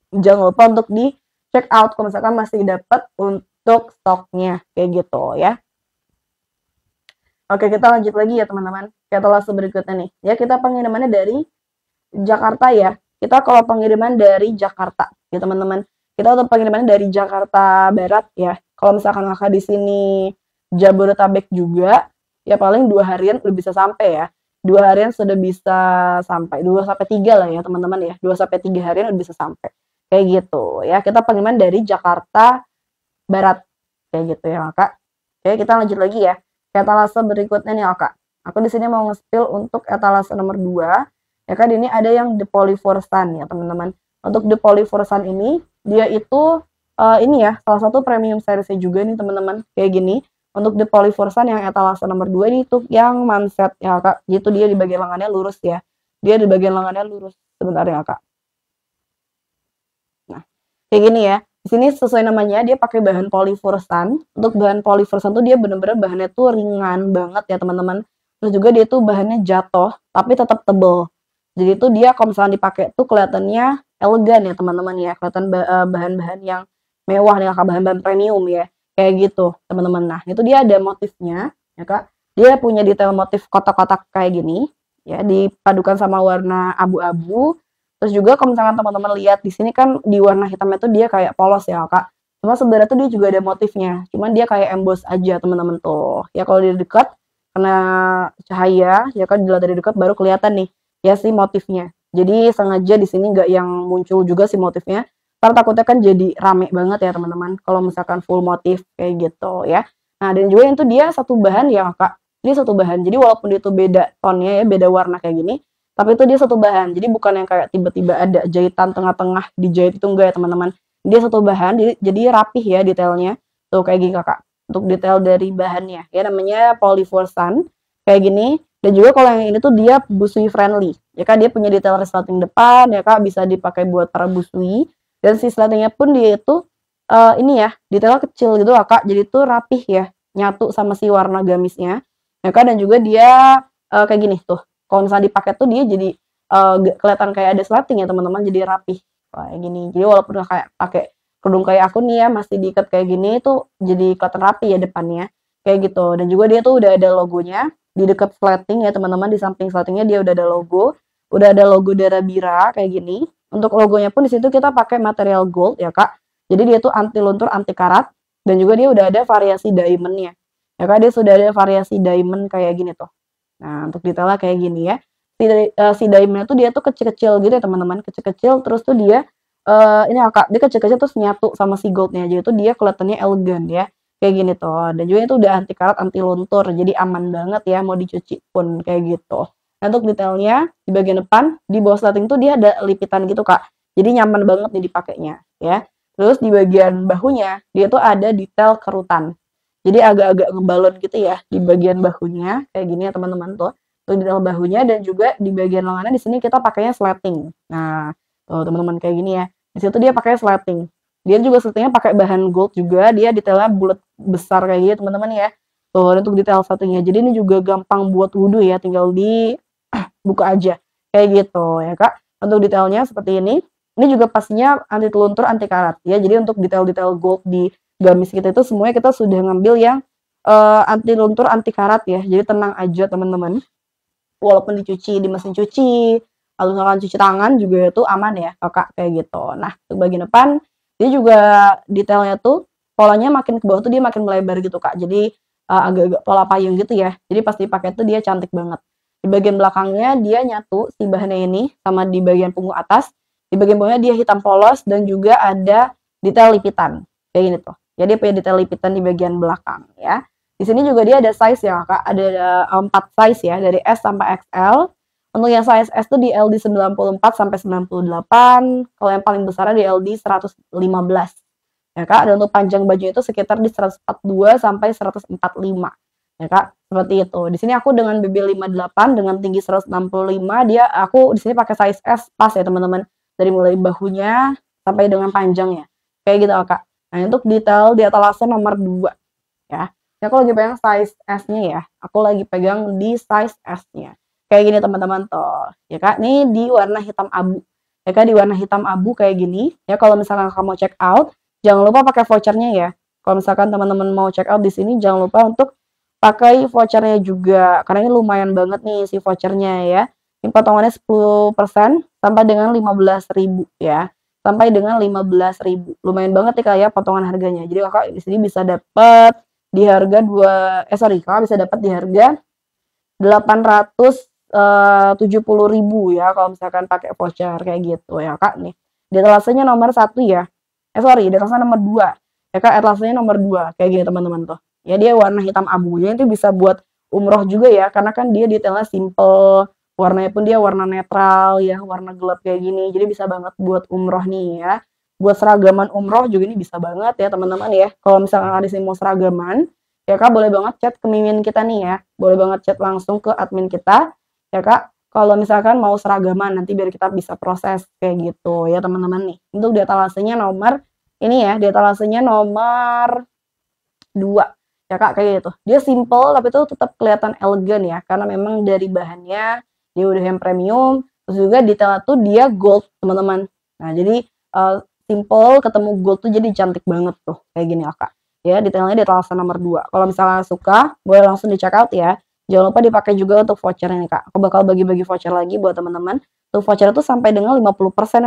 jangan lupa untuk di check out kalau misalkan masih dapat untuk stoknya kayak gitu ya. Oke, kita lanjut lagi ya teman-teman. langsung berikutnya nih. Ya, kita pengirimannya dari Jakarta ya. Kita kalau pengiriman dari Jakarta ya teman-teman. Kita untuk pengiriman dari Jakarta Barat ya. Kalau misalkan kakak di sini Jabodetabek juga, ya paling dua harian udah bisa sampai ya. Dua harian sudah bisa sampai. Dua sampai tiga lah ya teman-teman ya. Dua sampai tiga harian udah bisa sampai kayak gitu ya kita pengiriman dari Jakarta Barat kayak gitu ya kak oke kita lanjut lagi ya etalase berikutnya nih kak aku di sini mau nge-spill untuk etalase nomor 2 ya kan ini ada yang the polyforsan ya teman-teman untuk the polyforsan ini dia itu uh, ini ya salah satu premium seriesnya juga nih teman-teman kayak gini untuk the polyforsan yang etalase nomor 2 ini tuh yang manset ya kak gitu dia di bagian lengannya lurus ya dia di bagian lengannya lurus sebentar ya kak kayak gini ya di sini sesuai namanya dia pakai bahan polyfurstan. untuk bahan polyfurstan tuh dia bener-bener bahannya tuh ringan banget ya teman-teman terus juga dia tuh bahannya jatuh tapi tetap tebel jadi tuh dia kalau misalnya dipakai tuh kelihatannya elegan ya teman-teman ya kelihatan eh, bahan-bahan yang mewah nih kak bahan-bahan premium ya kayak gitu teman-teman nah itu dia ada motifnya ya kak dia punya detail motif kotak-kotak kayak gini ya dipadukan sama warna abu-abu Terus juga kalau misalkan teman-teman lihat di sini kan di warna hitamnya tuh dia kayak polos ya kak. Cuma sebenarnya tuh dia juga ada motifnya. Cuman dia kayak emboss aja teman-teman tuh. Ya kalau dari dekat karena cahaya, ya kan dilihat dari dekat baru kelihatan nih ya si motifnya. Jadi sengaja di sini nggak yang muncul juga si motifnya. Karena takutnya kan jadi rame banget ya teman-teman. Kalau misalkan full motif kayak gitu ya. Nah dan juga itu dia satu bahan ya kak. Ini satu bahan. Jadi walaupun itu beda tonnya ya, beda warna kayak gini tapi itu dia satu bahan jadi bukan yang kayak tiba-tiba ada jahitan tengah-tengah dijahit itu enggak ya teman-teman dia satu bahan jadi, jadi rapih ya detailnya tuh kayak gini kakak untuk detail dari bahannya ya namanya polyfursan kayak gini dan juga kalau yang ini tuh dia busui friendly ya kak dia punya detail resleting depan ya kak bisa dipakai buat para busui dan si resletingnya pun dia itu uh, ini ya detail kecil gitu kak jadi tuh rapih ya nyatu sama si warna gamisnya ya kak dan juga dia uh, kayak gini tuh kalau misalnya dipakai tuh dia jadi uh, kelihatan kayak ada slating ya teman-teman jadi rapih kayak gini jadi walaupun kayak pakai kerudung kayak aku nih ya masih diikat kayak gini itu jadi kelihatan rapi ya depannya kayak gitu dan juga dia tuh udah ada logonya di dekat slating ya teman-teman di samping slatingnya dia udah ada logo udah ada logo darah bira kayak gini untuk logonya pun di situ kita pakai material gold ya kak jadi dia tuh anti luntur anti karat dan juga dia udah ada variasi diamondnya ya kak dia sudah ada variasi diamond kayak gini tuh Nah, untuk detailnya kayak gini ya. Si, uh, si daimnya tuh dia tuh kecil-kecil gitu ya teman-teman, kecil-kecil terus tuh dia uh, ini kak dia kecil-kecil terus nyatu sama si goldnya jadi tuh dia kelihatannya elegan ya kayak gini tuh dan juga itu udah anti karat anti luntur jadi aman banget ya mau dicuci pun kayak gitu nah untuk detailnya di bagian depan di bawah slating tuh dia ada lipitan gitu kak jadi nyaman banget nih dipakainya ya terus di bagian bahunya dia tuh ada detail kerutan jadi agak-agak ngebalon gitu ya di bagian bahunya kayak gini ya teman-teman tuh. Tuh detail bahunya dan juga di bagian lengannya di sini kita pakainya slatting Nah, tuh teman-teman kayak gini ya. Di situ dia pakai slatting Dia juga setengah pakai bahan gold juga, dia detailnya bulat besar kayak gitu teman-teman ya. Tuh, untuk detail satunya. Jadi ini juga gampang buat wudhu ya, tinggal di buka aja. Kayak gitu ya, Kak. Untuk detailnya seperti ini. Ini juga pastinya anti teluntur, anti karat ya. Jadi untuk detail-detail gold di gamis kita itu semuanya kita sudah ngambil yang uh, anti luntur, anti karat ya. Jadi tenang aja teman-teman. Walaupun dicuci di mesin cuci, lalu misalkan cuci tangan juga itu aman ya kakak kayak gitu. Nah untuk bagian depan dia juga detailnya tuh polanya makin ke bawah tuh dia makin melebar gitu kak. Jadi eh, agak-agak uh, pola payung gitu ya. Jadi pas dipakai tuh dia cantik banget. Di bagian belakangnya dia nyatu si bahannya ini sama di bagian punggung atas. Di bagian bawahnya dia hitam polos dan juga ada detail lipitan. Kayak gini tuh. Ya dia punya detail lipitan di bagian belakang ya. Di sini juga dia ada size ya kak, ada eh, empat size ya dari S sampai XL. Untuk yang size S tuh di LD 94 sampai 98, kalau yang paling besar di LD 115 ya kak. Dan untuk panjang bajunya itu sekitar di 142 sampai 145 ya kak. Seperti itu. Di sini aku dengan BB 58 dengan tinggi 165 dia aku di sini pakai size S pas ya teman-teman. Dari mulai bahunya sampai dengan panjangnya. Kayak gitu kak. Nah, untuk detail di etalase nomor 2 ya. Ini aku lagi pegang size S-nya ya. Aku lagi pegang di size S-nya. Kayak gini teman-teman tuh. Ya Kak, ini di warna hitam abu. Ya Kak, di warna hitam abu kayak gini. Ya kalau misalkan kamu mau check out, jangan lupa pakai vouchernya ya. Kalau misalkan teman-teman mau check out di sini, jangan lupa untuk pakai vouchernya juga. Karena ini lumayan banget nih si vouchernya ya. Ini potongannya 10% sampai dengan 15.000 ya sampai dengan 15.000. Lumayan banget nih ya, kayak potongan harganya. Jadi kakak di sini bisa dapat di harga dua eh sorry, kakak bisa dapat di harga 870.000 eh, ya kalau misalkan pakai voucher kayak gitu ya Kak nih. Di etalasenya nomor satu ya. Eh sorry, di etalase nomor 2. Ya Kak, etalase nomor 2 kayak gini teman-teman tuh. Ya dia warna hitam abunya itu bisa buat umroh juga ya karena kan dia detailnya simple warnanya pun dia warna netral ya warna gelap kayak gini jadi bisa banget buat umroh nih ya buat seragaman umroh juga ini bisa banget ya teman-teman ya kalau misalkan ada sini mau seragaman ya kak boleh banget chat ke mimin kita nih ya boleh banget chat langsung ke admin kita ya kak kalau misalkan mau seragaman nanti biar kita bisa proses kayak gitu ya teman-teman nih untuk data lasenya nomor ini ya data lasenya nomor dua ya kak kayak gitu dia simple tapi tuh tetap kelihatan elegan ya karena memang dari bahannya dia udah yang premium terus juga di tengah tuh dia gold teman-teman nah jadi uh, simple ketemu gold tuh jadi cantik banget tuh kayak gini kak ya detailnya di alasan nomor dua. kalau misalnya suka boleh langsung di check out ya jangan lupa dipakai juga untuk voucher ini kak aku bakal bagi-bagi voucher lagi buat teman-teman tuh voucher itu sampai dengan 50%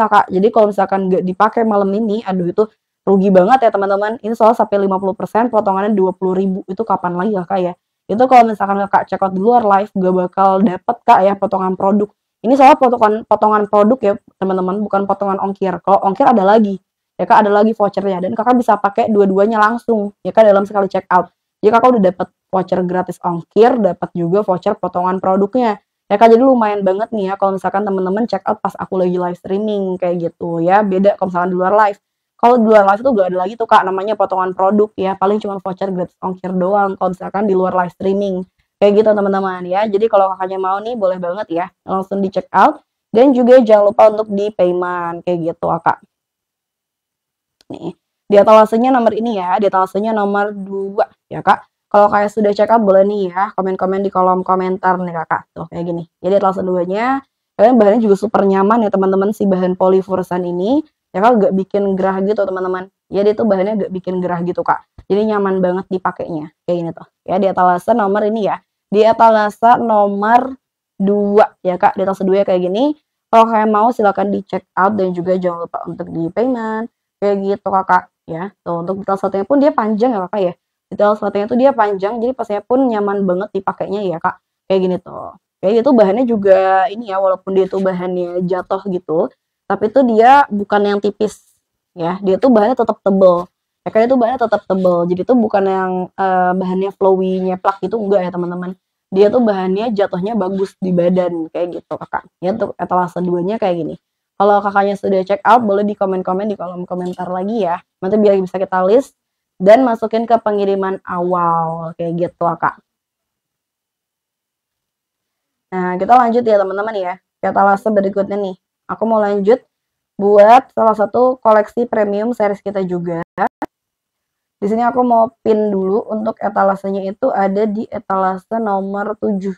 kak. jadi kalau misalkan nggak dipakai malam ini aduh itu rugi banget ya teman-teman. Ini soal sampai 50% potongannya 20 ribu itu kapan lagi ya, kak ya itu kalau misalkan kakak check out di luar live gak bakal dapet kak ya potongan produk ini soal potongan potongan produk ya teman-teman bukan potongan ongkir kalau ongkir ada lagi ya kak ada lagi vouchernya dan kakak bisa pakai dua-duanya langsung ya kak dalam sekali check out jadi kakak udah dapet voucher gratis ongkir dapat juga voucher potongan produknya ya kak jadi lumayan banget nih ya kalau misalkan teman-teman check out pas aku lagi live streaming kayak gitu ya beda kalau misalkan di luar live kalau di luar live itu gak ada lagi tuh kak namanya potongan produk ya, paling cuma voucher gratis ongkir doang. Kalau misalkan di luar live streaming kayak gitu teman-teman ya. Jadi kalau kakaknya mau nih boleh banget ya langsung di check out dan juga jangan lupa untuk di payment kayak gitu kak. Nih di etalasenya nomor ini ya, di etalasenya nomor dua ya kak. Kalau kayak sudah check out boleh nih ya komen-komen di kolom komentar nih kakak. Tuh kayak gini. Jadi etalase duanya kalian bahannya juga super nyaman ya teman-teman si bahan polifursan ini ya kak gak bikin gerah gitu teman-teman ya dia tuh bahannya gak bikin gerah gitu kak jadi nyaman banget dipakainya kayak ini tuh ya di etalase nomor ini ya di etalase nomor dua ya kak di etalase 2 ya, kayak gini kalau kalian mau silahkan di check out dan juga jangan lupa untuk di payment kayak gitu kakak ya tuh untuk detail satunya pun dia panjang ya kakak ya detail satunya tuh dia panjang jadi pasnya pun nyaman banget dipakainya ya kak kayak gini tuh kayak gitu bahannya juga ini ya walaupun dia tuh bahannya jatuh gitu tapi itu dia bukan yang tipis ya dia tuh bahannya tetap tebel Kayaknya tuh bahannya tetap tebel jadi itu bukan yang uh, bahannya flowy nyeplak gitu enggak ya teman-teman dia tuh bahannya jatuhnya bagus di badan kayak gitu kakak ya untuk etalase duanya kayak gini kalau kakaknya sudah check out boleh di komen-komen di kolom komentar lagi ya nanti biar bisa kita list dan masukin ke pengiriman awal kayak gitu kak nah kita lanjut ya teman-teman ya etalase berikutnya nih aku mau lanjut buat salah satu koleksi premium series kita juga. Di sini aku mau pin dulu untuk etalasenya itu ada di etalase nomor 7.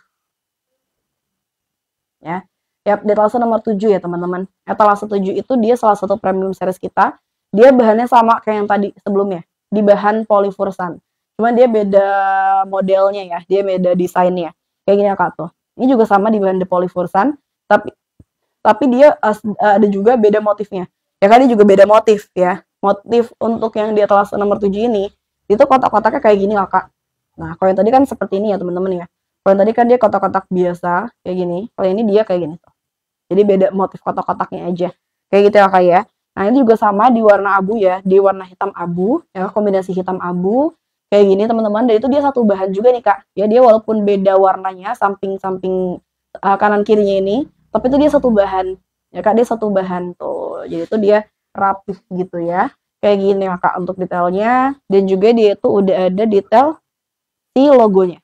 Ya. Ya, di etalase nomor 7 ya, teman-teman. Etalase 7 itu dia salah satu premium series kita. Dia bahannya sama kayak yang tadi sebelumnya, di bahan polyfursan. Cuman dia beda modelnya ya, dia beda desainnya. Kayak gini ya, aku tuh. Ini juga sama di bahan polyfursan tapi dia uh, ada juga beda motifnya ya kan dia juga beda motif ya motif untuk yang di atas nomor 7 ini itu kotak-kotaknya kayak gini kakak kak nah kalau yang tadi kan seperti ini ya teman-teman ya kalau yang tadi kan dia kotak-kotak biasa kayak gini kalau ini dia kayak gini tuh jadi beda motif kotak-kotaknya aja kayak gitu ya kak ya nah ini juga sama di warna abu ya di warna hitam abu ya kombinasi hitam abu kayak gini teman-teman dan itu dia satu bahan juga nih kak ya dia walaupun beda warnanya samping-samping uh, kanan kirinya ini tapi itu dia satu bahan. Ya Kak, dia satu bahan tuh. Jadi itu dia rapih gitu ya. Kayak gini Kak untuk detailnya. Dan juga dia itu udah ada detail si logonya.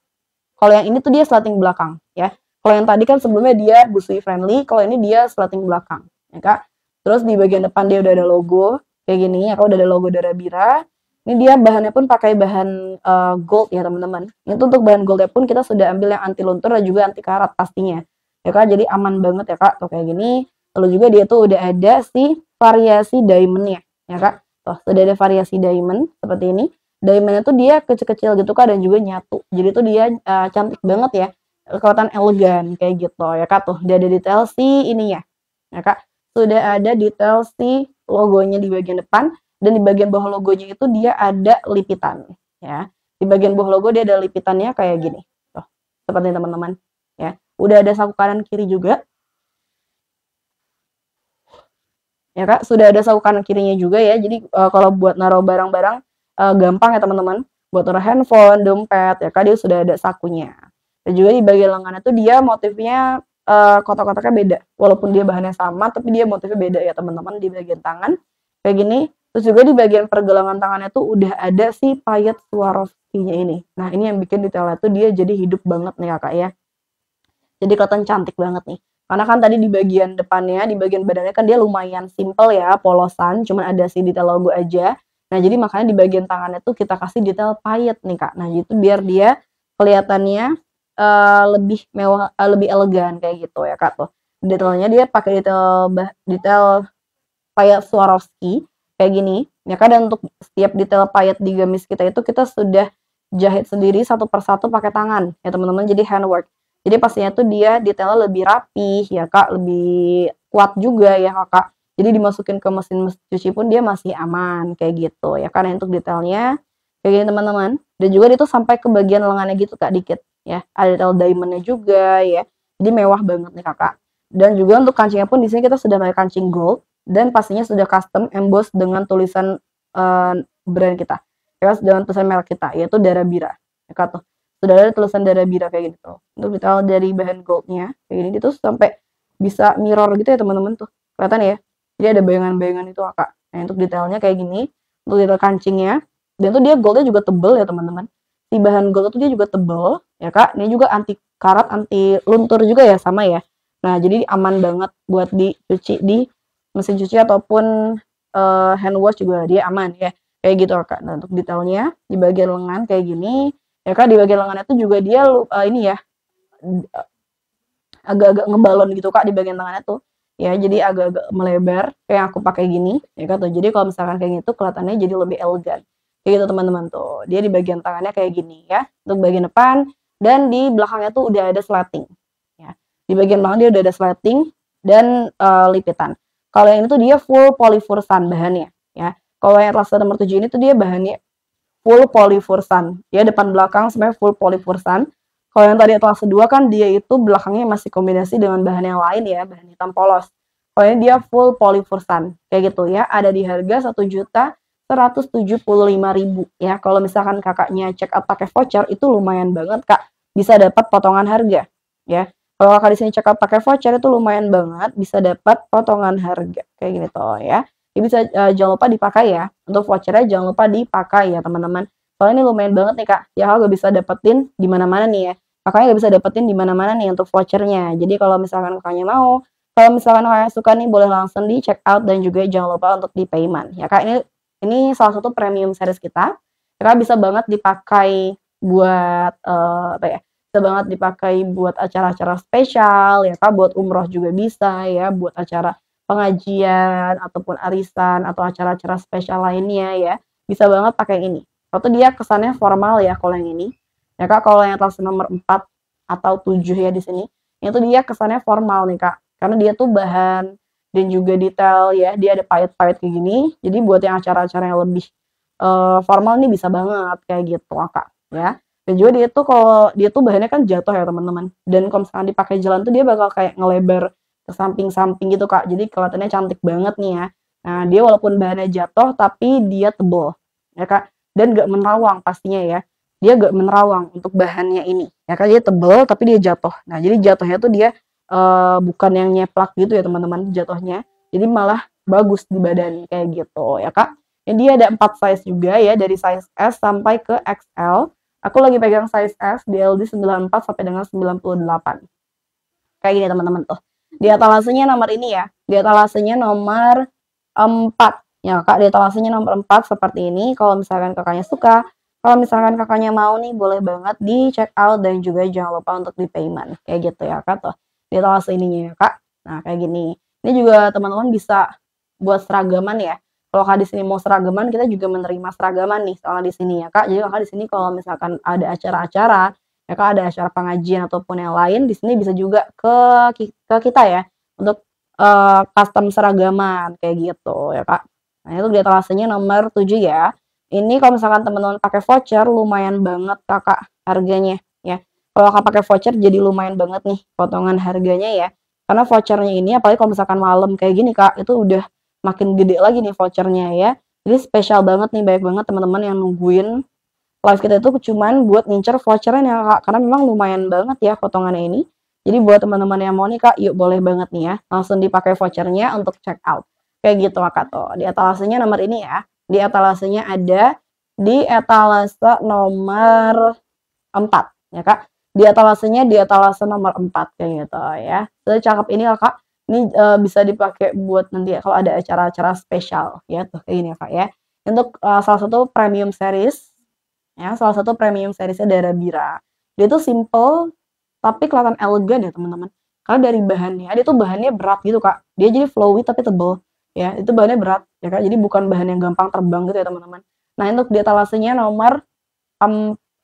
Kalau yang ini tuh dia slating belakang ya. Kalau yang tadi kan sebelumnya dia busui friendly, kalau ini dia slating belakang ya Kak. Terus di bagian depan dia udah ada logo kayak gini ya Kak, udah ada logo Darabira. Ini dia bahannya pun pakai bahan uh, gold ya teman-teman. Itu untuk bahan goldnya pun kita sudah ambil yang anti luntur dan juga anti karat pastinya ya kak jadi aman banget ya kak tuh kayak gini lalu juga dia tuh udah ada si variasi diamond ya ya kak tuh sudah ada variasi diamond seperti ini diamondnya tuh dia kecil-kecil gitu kak dan juga nyatu jadi tuh dia uh, cantik banget ya kekuatan elegan kayak gitu ya kak tuh udah ada detail si ya ya kak sudah ada detail si logonya di bagian depan dan di bagian bawah logonya itu dia ada lipitan ya di bagian bawah logo dia ada lipitannya kayak gini tuh seperti teman-teman udah ada saku kanan kiri juga. Ya Kak, sudah ada saku kanan kirinya juga ya. Jadi uh, kalau buat naruh barang-barang uh, gampang ya teman-teman. Buat naruh handphone, dompet, ya Kak, dia sudah ada sakunya. Dan juga di bagian lengannya tuh dia motifnya uh, kotak-kotaknya beda. Walaupun dia bahannya sama, tapi dia motifnya beda ya teman-teman di bagian tangan. Kayak gini. Terus juga di bagian pergelangan tangannya tuh udah ada si payet Swarovski-nya ini. Nah, ini yang bikin detailnya tuh dia jadi hidup banget nih kakak ya. ya jadi kelihatan cantik banget nih karena kan tadi di bagian depannya di bagian badannya kan dia lumayan simple ya polosan cuman ada si detail logo aja nah jadi makanya di bagian tangannya tuh kita kasih detail payet nih kak nah itu biar dia kelihatannya uh, lebih mewah uh, lebih elegan kayak gitu ya kak tuh detailnya dia pakai detail detail payet Swarovski kayak gini ya kak dan untuk setiap detail payet di gamis kita itu kita sudah jahit sendiri satu persatu pakai tangan ya teman-teman jadi handwork jadi pastinya tuh dia detailnya lebih rapih ya kak, lebih kuat juga ya kakak. Jadi dimasukin ke mesin cuci pun dia masih aman kayak gitu ya karena untuk detailnya kayak gini teman-teman. Dan juga itu sampai ke bagian lengannya gitu kak dikit ya. Ada detail diamondnya juga ya. Jadi mewah banget nih kakak. Dan juga untuk kancingnya pun di sini kita sudah pakai kancing gold dan pastinya sudah custom emboss dengan tulisan uh, brand kita. Ya, dengan tulisan merek kita yaitu Darabira. Ya, kak tuh sudah ada tulisan darah biru kayak gitu untuk detail dari bahan goldnya kayak gini itu sampai bisa mirror gitu ya teman-teman tuh kelihatan ya jadi ada bayangan-bayangan itu kak nah untuk detailnya kayak gini untuk detail kancingnya dan tuh dia goldnya juga tebel ya teman-teman si bahan gold itu dia juga tebel ya kak ini juga anti karat anti luntur juga ya sama ya nah jadi aman banget buat dicuci di mesin cuci ataupun uh, hand wash juga dia aman ya kayak gitu kak nah untuk detailnya di bagian lengan kayak gini ya kan di bagian lengannya tuh juga dia uh, ini ya agak-agak ngebalon gitu kak di bagian tangannya tuh ya jadi agak-agak melebar kayak aku pakai gini ya kan tuh jadi kalau misalkan kayak gitu kelihatannya jadi lebih elegan kayak gitu teman-teman tuh dia di bagian tangannya kayak gini ya untuk bagian depan dan di belakangnya tuh udah ada slating ya di bagian belakang dia udah ada slating dan uh, lipitan kalau yang ini tuh dia full polyfursan bahannya ya kalau yang cluster nomor 7 ini tuh dia bahannya full polyfursan. Ya, depan belakang sebenarnya full polyfursan. Kalau yang tadi kelas 2 kan dia itu belakangnya masih kombinasi dengan bahan yang lain ya, bahan hitam polos. Kalau yang dia full polyfursan. Kayak gitu ya, ada di harga satu juta seratus tujuh puluh lima ribu ya. Kalau misalkan kakaknya check up pakai voucher itu lumayan banget, Kak. Bisa dapat potongan harga ya. Kalau kakak di sini check up pakai voucher itu lumayan banget bisa dapat potongan harga kayak gini gitu, toh ya ya bisa uh, jangan lupa dipakai ya untuk vouchernya jangan lupa dipakai ya teman-teman soalnya ini lumayan banget nih kak ya kalau gak bisa dapetin di mana-mana nih ya kakaknya gak bisa dapetin di mana-mana nih untuk vouchernya jadi kalau misalkan kakaknya mau kalau misalkan kakaknya suka nih boleh langsung di check out dan juga jangan lupa untuk di payment ya kak ini ini salah satu premium series kita kita ya, bisa banget dipakai buat uh, apa ya bisa banget dipakai buat acara-acara spesial ya kak buat umroh juga bisa ya buat acara pengajian ataupun arisan atau acara-acara spesial lainnya ya bisa banget pakai ini atau dia kesannya formal ya kalau yang ini ya kak kalau yang tas nomor 4 atau 7 ya di sini itu dia kesannya formal nih kak karena dia tuh bahan dan juga detail ya dia ada pahit-pahit kayak gini jadi buat yang acara-acara yang lebih uh, formal nih bisa banget kayak gitu kak ya dan juga dia tuh kalau dia tuh bahannya kan jatuh ya teman-teman dan kalau misalkan dipakai jalan tuh dia bakal kayak ngelebar ke samping-samping gitu kak jadi kelihatannya cantik banget nih ya nah dia walaupun bahannya jatuh tapi dia tebal ya kak dan gak menerawang pastinya ya dia gak menerawang untuk bahannya ini ya kak dia tebal tapi dia jatuh nah jadi jatuhnya tuh dia uh, bukan yang nyeplak gitu ya teman-teman jatuhnya jadi malah bagus di badan kayak gitu ya kak ini dia ada empat size juga ya dari size S sampai ke XL aku lagi pegang size S di LD 94 sampai dengan 98 kayak gini teman-teman tuh di etalasenya nomor ini ya. Di etalasenya nomor 4. Ya kak, di etalasenya nomor 4 seperti ini. Kalau misalkan kakaknya suka, kalau misalkan kakaknya mau nih boleh banget di check out dan juga jangan lupa untuk di payment. Kayak gitu ya kak tuh. Di etalase ininya ya kak. Nah kayak gini. Ini juga teman-teman bisa buat seragaman ya. Kalau kak di sini mau seragaman, kita juga menerima seragaman nih soalnya di sini ya kak. Jadi kakak di sini kalau misalkan ada acara-acara, ya mereka ada acara pengajian ataupun yang lain di sini bisa juga ke ke kita ya untuk uh, custom seragaman kayak gitu ya kak nah itu dia atasnya nomor 7 ya ini kalau misalkan teman-teman pakai voucher lumayan banget kakak harganya ya kalau kakak pakai voucher jadi lumayan banget nih potongan harganya ya karena vouchernya ini apalagi kalau misalkan malam kayak gini kak itu udah makin gede lagi nih vouchernya ya jadi spesial banget nih banyak banget teman-teman yang nungguin live kita itu cuman buat ngincer voucheran ya kak karena memang lumayan banget ya potongannya ini jadi buat teman-teman yang mau nih kak yuk boleh banget nih ya langsung dipakai vouchernya untuk check out kayak gitu kak tuh di etalasenya nomor ini ya di etalasenya ada di etalase nomor 4 ya kak di etalasenya di etalase nomor 4 kayak gitu ya cakep ini kak ini uh, bisa dipakai buat nanti ya, kalau ada acara-acara spesial ya tuh kayak gini ya kak ya untuk uh, salah satu premium series ya salah satu premium seriesnya Bira dia tuh simple tapi kelihatan elegan ya teman-teman karena dari bahannya dia tuh bahannya berat gitu kak dia jadi flowy tapi tebel ya itu bahannya berat ya kak jadi bukan bahan yang gampang terbang gitu ya teman-teman nah untuk eh, ya. di etalasenya nomor um,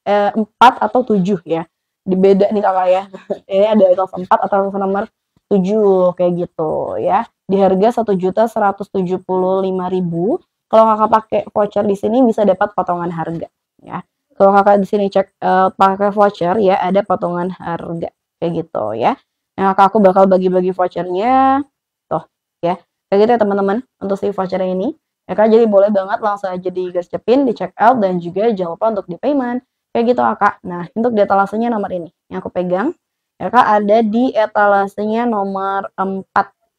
eh, 4 atau 7 ya dibeda nih kakak ya ini ada etalase 4 atau etalase nomor tujuh kayak gitu ya di harga satu juta seratus tujuh puluh lima ribu kalau kakak pakai voucher di sini bisa dapat potongan harga ya. Kalau kakak di sini cek uh, pakai voucher ya ada potongan harga kayak gitu ya. Nah kakak aku bakal bagi-bagi vouchernya tuh ya. Kayak gitu ya teman-teman untuk si voucher ini. Ya kak jadi boleh banget langsung aja di cepin di check out dan juga jangan lupa untuk di payment kayak gitu kak. Nah untuk data etalasenya nomor ini yang aku pegang ya kak ada di etalasenya nomor 4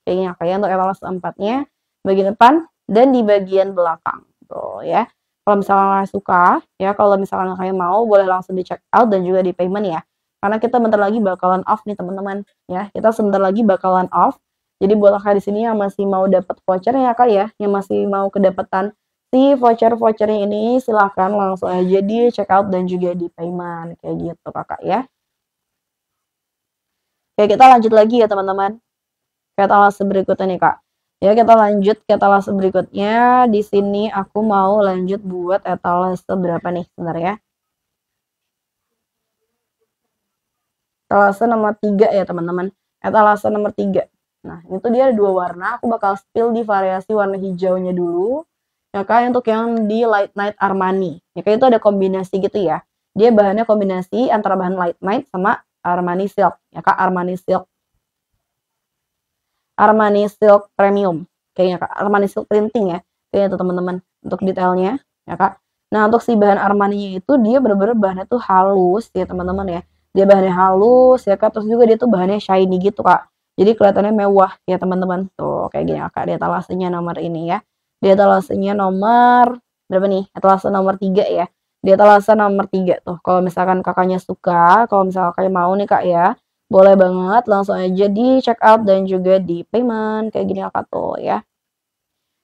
kayaknya kayak ya, untuk etalase empatnya bagian depan dan di bagian belakang tuh ya kalau misalnya kalian suka, ya kalau misalnya kalian mau boleh langsung di check out dan juga di payment ya. Karena kita bentar lagi bakalan off nih teman-teman ya. Kita sebentar lagi bakalan off. Jadi buat kalian di sini yang masih mau dapat voucher ya kali ya, yang masih mau kedapatan si voucher-vouchernya ini silahkan langsung aja di check out dan juga di payment kayak gitu kakak ya. Oke kita lanjut lagi ya teman-teman. Kita langsung berikutnya nih kak. Ya, kita lanjut ke etalase berikutnya. Di sini aku mau lanjut buat etalase berapa nih ya Etalase nomor tiga ya, teman-teman. Etalase nomor tiga Nah, itu dia ada dua warna. Aku bakal spill di variasi warna hijaunya dulu. Ya kan, untuk yang di Light Night Armani. Ya kan, itu ada kombinasi gitu ya. Dia bahannya kombinasi antara bahan Light Night sama Armani Silk. Ya kan, Armani Silk Armani Silk Premium kayaknya kak Armani Silk printing ya kayaknya itu teman-teman untuk detailnya ya kak nah untuk si bahan Armani itu dia bener-bener bahannya tuh halus ya teman-teman ya dia bahannya halus ya kak terus juga dia tuh bahannya shiny gitu kak jadi kelihatannya mewah ya teman-teman tuh kayak gini ya, kak dia talasenya nomor ini ya dia talasenya nomor berapa nih etalase nomor 3 ya Dia talasa nomor 3 tuh kalau misalkan kakaknya suka kalau misalkan kakaknya mau nih kak ya boleh banget, langsung aja di check out dan juga di payment kayak gini Akato ya.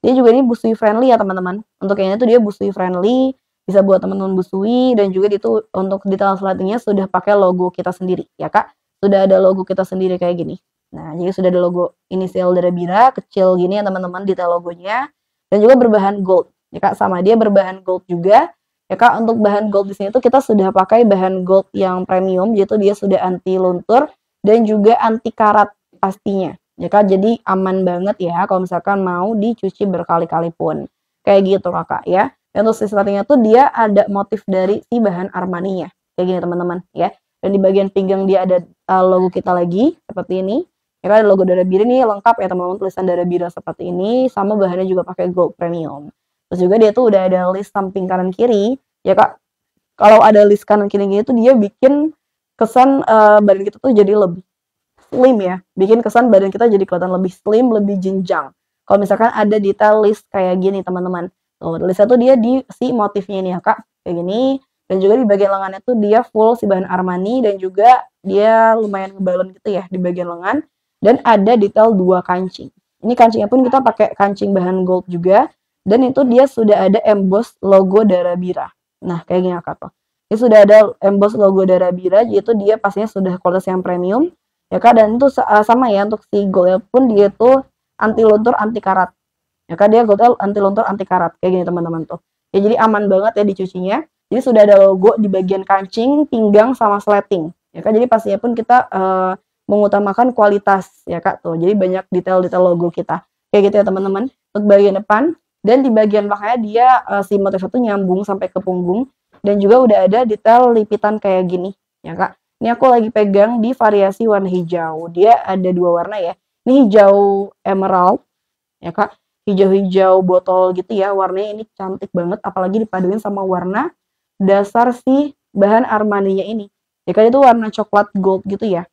Dia juga ini busui friendly ya teman-teman. Untuk kayaknya itu dia busui friendly, bisa buat teman-teman busui dan juga itu untuk di selatinya sudah pakai logo kita sendiri ya kak. Sudah ada logo kita sendiri kayak gini. Nah, jadi sudah ada logo inisial dari Bira, kecil gini ya teman-teman detail logonya. Dan juga berbahan gold. Ya kak, sama dia berbahan gold juga Ya Kak, untuk bahan gold di sini tuh kita sudah pakai bahan gold yang premium, yaitu dia sudah anti luntur dan juga anti karat pastinya. Ya Kak, jadi aman banget ya kalau misalkan mau dicuci berkali-kali pun. Kayak gitu Kakak ya. Dan untuk sisi tuh dia ada motif dari si bahan armani ya Kayak gini teman-teman ya. Dan di bagian pinggang dia ada uh, logo kita lagi seperti ini. Ya kan logo darah biru ini lengkap ya teman-teman tulisan darah biru seperti ini sama bahannya juga pakai gold premium terus juga dia tuh udah ada list samping kanan kiri ya kak kalau ada list kanan kiri gitu dia bikin kesan uh, badan kita tuh jadi lebih slim ya bikin kesan badan kita jadi kelihatan lebih slim lebih jenjang kalau misalkan ada detail list kayak gini teman-teman tuh listnya tuh dia di si motifnya nih ya kak kayak gini dan juga di bagian lengannya tuh dia full si bahan Armani dan juga dia lumayan ngebalon gitu ya di bagian lengan dan ada detail dua kancing ini kancingnya pun kita pakai kancing bahan gold juga dan itu dia sudah ada emboss logo Darabira. Nah, kayak gini Kak. ya sudah ada emboss logo Darabira, yaitu dia pastinya sudah kualitas yang premium. Ya Kak, dan itu eh, sama ya untuk si gold pun dia itu anti luntur, anti karat. Ya Kak, dia gold anti luntur, anti karat. Kayak gini teman-teman tuh. Ya jadi aman banget ya dicucinya. Jadi sudah ada logo di bagian kancing, pinggang, sama sleting. Ya Kak, jadi pastinya pun kita uh, mengutamakan kualitas ya Kak tuh. Jadi banyak detail-detail logo kita. Kayak gitu ya teman-teman. Untuk bagian depan dan di bagian makanya dia uh, si motif itu nyambung sampai ke punggung dan juga udah ada detail lipitan kayak gini ya kak ini aku lagi pegang di variasi warna hijau dia ada dua warna ya ini hijau emerald ya kak hijau-hijau botol gitu ya warnanya ini cantik banget apalagi dipaduin sama warna dasar si bahan armaninya ini ya kan itu warna coklat gold gitu ya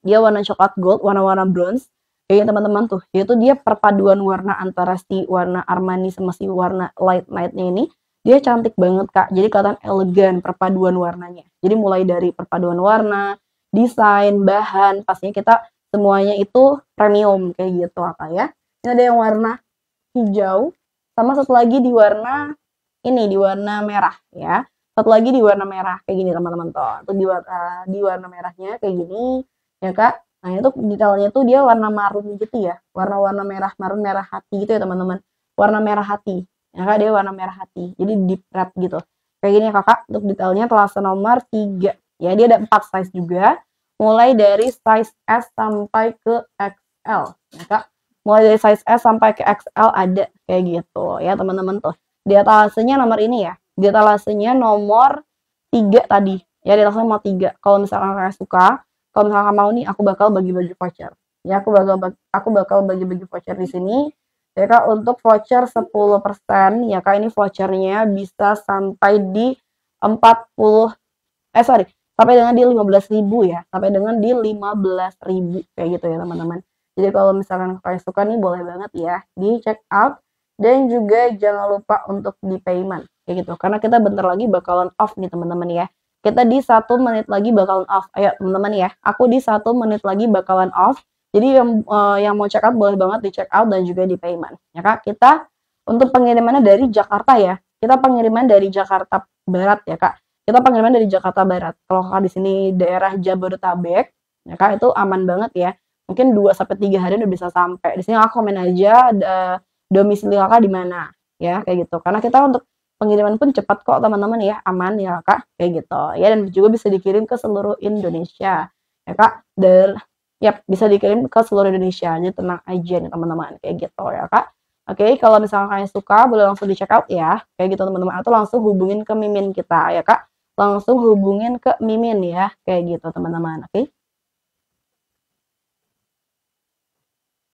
dia warna coklat gold warna-warna bronze kayaknya teman-teman tuh yaitu dia perpaduan warna antara si warna Armani sama si warna light nightnya ini dia cantik banget kak jadi kelihatan elegan perpaduan warnanya jadi mulai dari perpaduan warna desain bahan pastinya kita semuanya itu premium kayak gitu apa ya ini ada yang warna hijau sama satu lagi di warna ini di warna merah ya satu lagi di warna merah kayak gini teman-teman tuh di warna eh, di warna merahnya kayak gini ya kak Nah itu detailnya tuh dia warna marun gitu ya, warna-warna merah marun merah hati gitu ya teman-teman. Warna merah hati, ya kak dia warna merah hati, jadi deep red gitu. Kayak gini ya kakak, untuk detailnya kelas nomor 3. Ya dia ada 4 size juga, mulai dari size S sampai ke XL. Ya kak, mulai dari size S sampai ke XL ada kayak gitu ya teman-teman tuh. Dia talasenya nomor ini ya, dia talasenya nomor 3 tadi. Ya dia talasenya nomor 3. Kalau misalkan kakak suka, kalau misalnya mau nih aku bakal bagi-bagi voucher ya aku bakal aku bakal bagi-bagi voucher di sini ya kak untuk voucher 10% ya kak ini vouchernya bisa sampai di 40 eh sorry sampai dengan di ribu ya sampai dengan di ribu kayak gitu ya teman-teman jadi kalau misalkan kalian suka nih boleh banget ya di check out dan juga jangan lupa untuk di payment kayak gitu karena kita bentar lagi bakalan off nih teman-teman ya kita di satu menit lagi bakalan off. Ayo teman-teman ya, aku di satu menit lagi bakalan off. Jadi yang uh, yang mau check out boleh banget di check out dan juga di payment. Ya kak, kita untuk pengirimannya dari Jakarta ya. Kita pengiriman dari Jakarta Barat ya kak. Kita pengiriman dari Jakarta Barat. Kalau kak di sini daerah Jabodetabek, ya kak itu aman banget ya. Mungkin 2 sampai tiga hari udah bisa sampai. Di sini aku komen aja uh, domisili kakak di mana ya kayak gitu. Karena kita untuk pengiriman pun cepat kok teman-teman ya aman ya kak kayak gitu ya dan juga bisa dikirim ke seluruh Indonesia ya kak dan ya bisa dikirim ke seluruh Indonesia aja tenang aja nih teman-teman kayak gitu ya kak oke kalau misalnya kalian suka boleh langsung di check out ya kayak gitu teman-teman atau langsung hubungin ke mimin kita ya kak langsung hubungin ke mimin ya kayak gitu teman-teman oke okay?